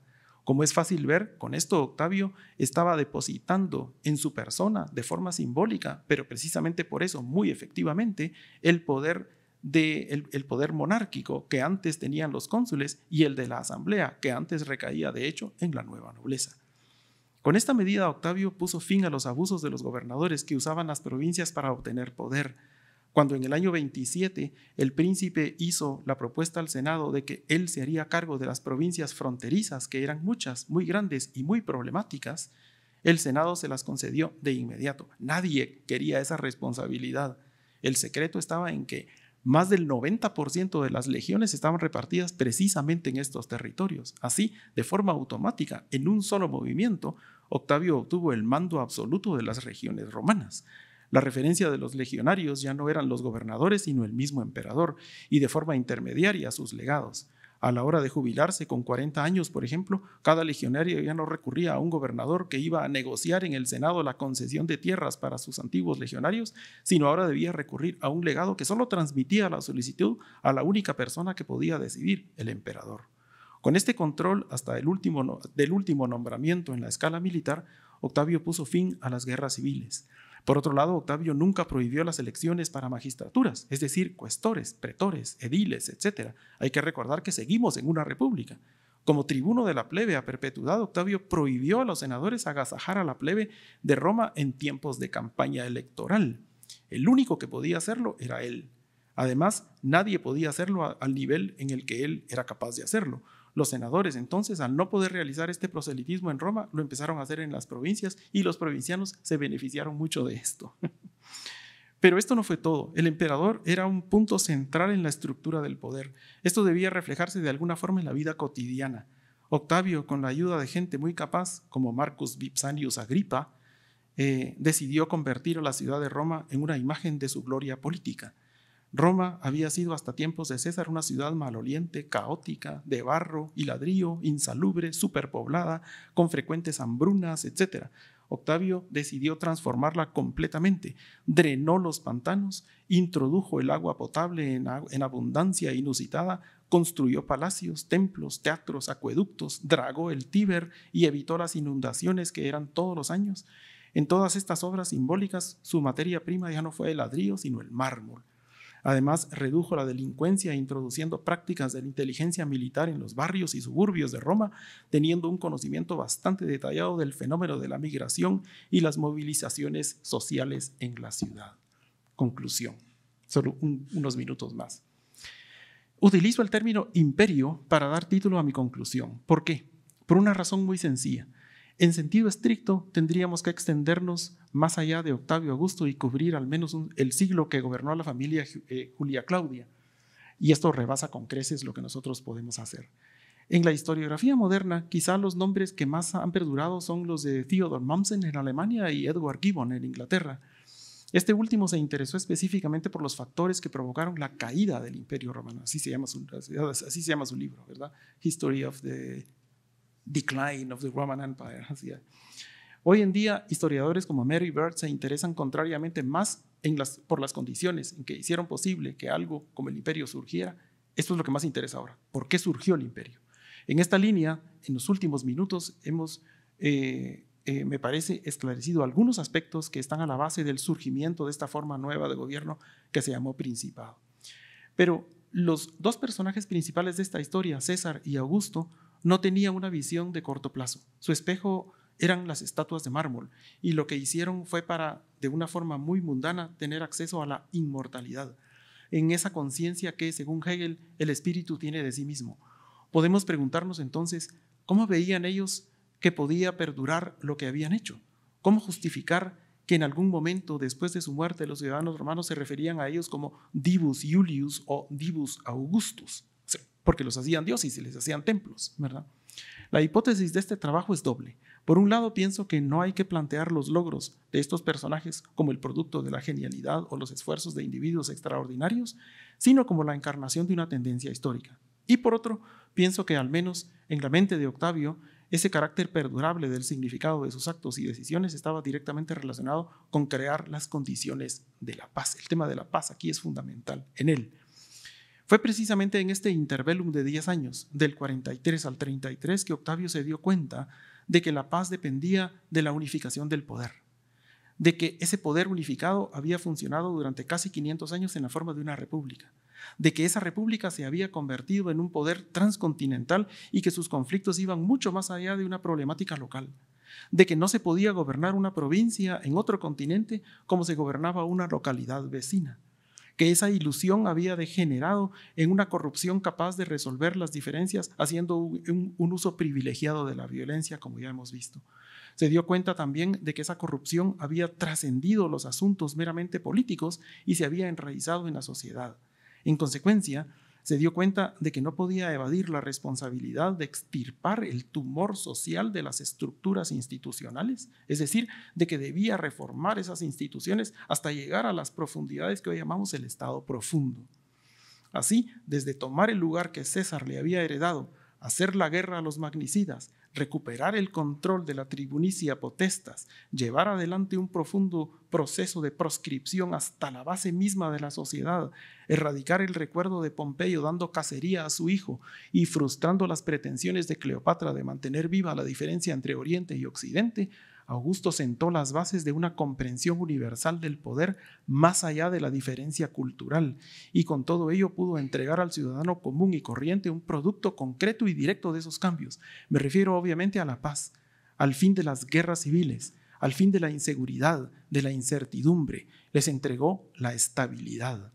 Como es fácil ver, con esto Octavio estaba depositando en su persona de forma simbólica, pero precisamente por eso, muy efectivamente, el poder el, poder monárquico que antes tenían los cónsules y el de la asamblea, que antes recaía de hecho en la nueva nobleza. Con esta medida Octavio puso fin a los abusos de los gobernadores que usaban las provincias para obtener poder, cuando en el año 27 el príncipe hizo la propuesta al Senado de que él se haría cargo de las provincias fronterizas, que eran muchas, muy grandes y muy problemáticas, el Senado se las concedió de inmediato. Nadie quería esa responsabilidad. El secreto estaba en que más del 90% de las legiones estaban repartidas precisamente en estos territorios. Así, de forma automática, en un solo movimiento, Octavio obtuvo el mando absoluto de las regiones romanas. La referencia de los legionarios ya no eran los gobernadores, sino el mismo emperador, y de forma intermediaria sus legados. A la hora de jubilarse con 40 años, por ejemplo, cada legionario ya no recurría a un gobernador que iba a negociar en el Senado la concesión de tierras para sus antiguos legionarios, sino ahora debía recurrir a un legado que solo transmitía la solicitud a la única persona que podía decidir, el emperador. Con este control hasta el último, último nombramiento en la escala militar, Octavio puso fin a las guerras civiles. Por otro lado, Octavio nunca prohibió las elecciones para magistraturas, es decir, cuestores, pretores, ediles, etc. Hay que recordar que seguimos en una república. Como tribuno de la plebe a perpetuidad, Octavio prohibió a los senadores agasajar a la plebe de Roma en tiempos de campaña electoral. El único que podía hacerlo era él. Además, nadie podía hacerlo al nivel en el que él era capaz de hacerlo los senadores. Entonces, al no poder realizar este proselitismo en Roma, lo empezaron a hacer en las provincias y los provincianos se beneficiaron mucho de esto. *laughs* Pero esto no fue todo. El emperador era un punto central en la estructura del poder. Esto debía reflejarse de alguna forma en la vida cotidiana. Octavio, con la ayuda de gente muy capaz, como Marcus Vipsanius Agripa, eh, decidió convertir a la ciudad de Roma en una imagen de su gloria política. Roma había sido hasta tiempos de César una ciudad maloliente, caótica, de barro y ladrillo, insalubre, superpoblada, con frecuentes hambrunas, etc. Octavio decidió transformarla completamente, drenó los pantanos, introdujo el agua potable en, en abundancia inusitada, construyó palacios, templos, teatros, acueductos, dragó el Tíber y evitó las inundaciones que eran todos los años. En todas estas obras simbólicas, su materia prima ya no fue el ladrillo, sino el mármol Además, redujo la delincuencia introduciendo prácticas de la inteligencia militar en los barrios y suburbios de Roma, teniendo un conocimiento bastante detallado del fenómeno de la migración y las movilizaciones sociales en la ciudad. Conclusión. Solo unos minutos más. Utilizo el término imperio para dar título a mi conclusión. ¿Por qué? Por una razón muy sencilla. En sentido estricto, tendríamos que extendernos más allá de Octavio Augusto y cubrir al menos el siglo que gobernó a la familia eh, Julia Claudia. Y esto rebasa con creces lo que nosotros podemos hacer. En la historiografía moderna, quizá los nombres que más han perdurado son los de Theodor Mommsen en Alemania y Edward Gibbon en Inglaterra. Este último se interesó específicamente por los factores que provocaron la caída del Imperio Romano, así se llama su, así se llama su libro, ¿verdad? History of the decline of the Roman Empire. Hoy en día, historiadores como Mary Bird se interesan contrariamente más por las condiciones en que hicieron posible que algo como el imperio surgiera. Esto es lo que más interesa ahora. ¿Por qué surgió el imperio? En esta línea, en los últimos minutos, hemos, eh, eh, me parece, esclarecido algunos aspectos que están a la base del surgimiento de esta forma nueva de gobierno que se llamó principado. Pero los dos personajes principales de esta historia, César y Augusto, no tenía una visión de corto plazo. Su espejo eran las estatuas de mármol y lo que hicieron fue para, de una forma muy mundana, tener acceso a la inmortalidad, en esa conciencia que, según Hegel, el espíritu tiene de sí mismo. Podemos preguntarnos entonces, ¿cómo veían ellos que podía perdurar lo que habían hecho? ¿Cómo justificar que en algún momento después de su muerte los ciudadanos romanos se referían a ellos como divus Iulius o divus Augustus? porque los hacían dioses y les hacían templos, ¿verdad? La hipótesis de este trabajo es doble. Por un lado, pienso que no hay que plantear los logros de estos personajes como el producto de la genialidad o los esfuerzos de individuos extraordinarios, sino como la encarnación de una tendencia histórica. Y por otro, pienso que al menos en la mente de Octavio, ese carácter perdurable del significado de sus actos y decisiones estaba directamente relacionado con crear las condiciones de la paz. El tema de la paz aquí es fundamental en él. Fue precisamente en este interbellum de 10 años, del 43 al 33, que Octavio se dio cuenta de que la paz dependía de la unificación del poder, de que ese poder unificado había funcionado durante casi 500 años en la forma de una república, de que esa república se había convertido en un poder transcontinental y que sus conflictos iban mucho más allá de una problemática local, de que no se podía gobernar una provincia en otro continente como se gobernaba una localidad vecina que esa ilusión había degenerado en una corrupción capaz de resolver las diferencias haciendo un, uso privilegiado de la violencia, como ya hemos visto. Se dio cuenta también de que esa corrupción había trascendido los asuntos meramente políticos y se había enraizado en la sociedad. En consecuencia, se dio cuenta de que no podía evadir la responsabilidad de extirpar el tumor social de las estructuras institucionales, es decir, de que debía reformar esas instituciones hasta llegar a las profundidades que hoy llamamos el Estado profundo. Así, desde tomar el lugar que César le había heredado, hacer la guerra a los magnicidas, recuperar el control de la tribunicia potestas, llevar adelante un profundo proceso de proscripción hasta la base misma de la sociedad, erradicar el recuerdo de Pompeyo dando cacería a su hijo y frustrando las pretensiones de Cleopatra de mantener viva la diferencia entre Oriente y Occidente, Augusto sentó las bases de una comprensión universal del poder más allá de la diferencia cultural y con todo ello pudo entregar al ciudadano común y corriente un producto concreto y directo de esos cambios. Me refiero obviamente a la paz, al fin de las guerras civiles, al fin de la inseguridad, de la incertidumbre. Les entregó la estabilidad.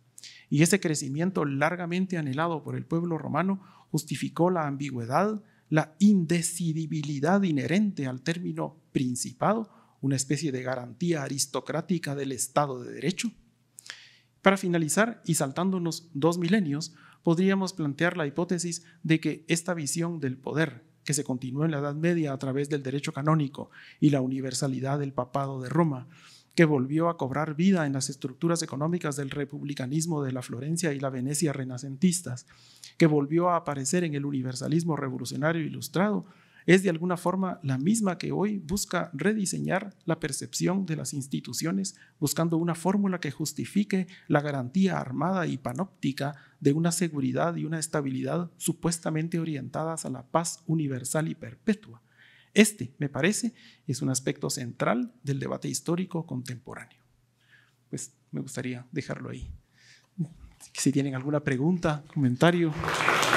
Y ese crecimiento largamente anhelado por el pueblo romano justificó la ambigüedad, la indecidibilidad inherente al término principado, una especie de garantía aristocrática del Estado de Derecho. Para finalizar, y saltándonos dos milenios, podríamos plantear la hipótesis de que esta visión del poder, que se continuó en la Edad Media a través del derecho canónico y la universalidad del papado de Roma, que volvió a cobrar vida en las estructuras económicas del republicanismo de la Florencia y la Venecia renacentistas, que volvió a aparecer en el universalismo revolucionario ilustrado, es de alguna forma la misma que hoy busca rediseñar la percepción de las instituciones, buscando una fórmula que justifique la garantía armada y panóptica de una seguridad y una estabilidad supuestamente orientadas a la paz universal y perpetua. Este, me parece, es un aspecto central del debate histórico contemporáneo. Pues me gustaría dejarlo ahí. Si tienen alguna pregunta, comentario.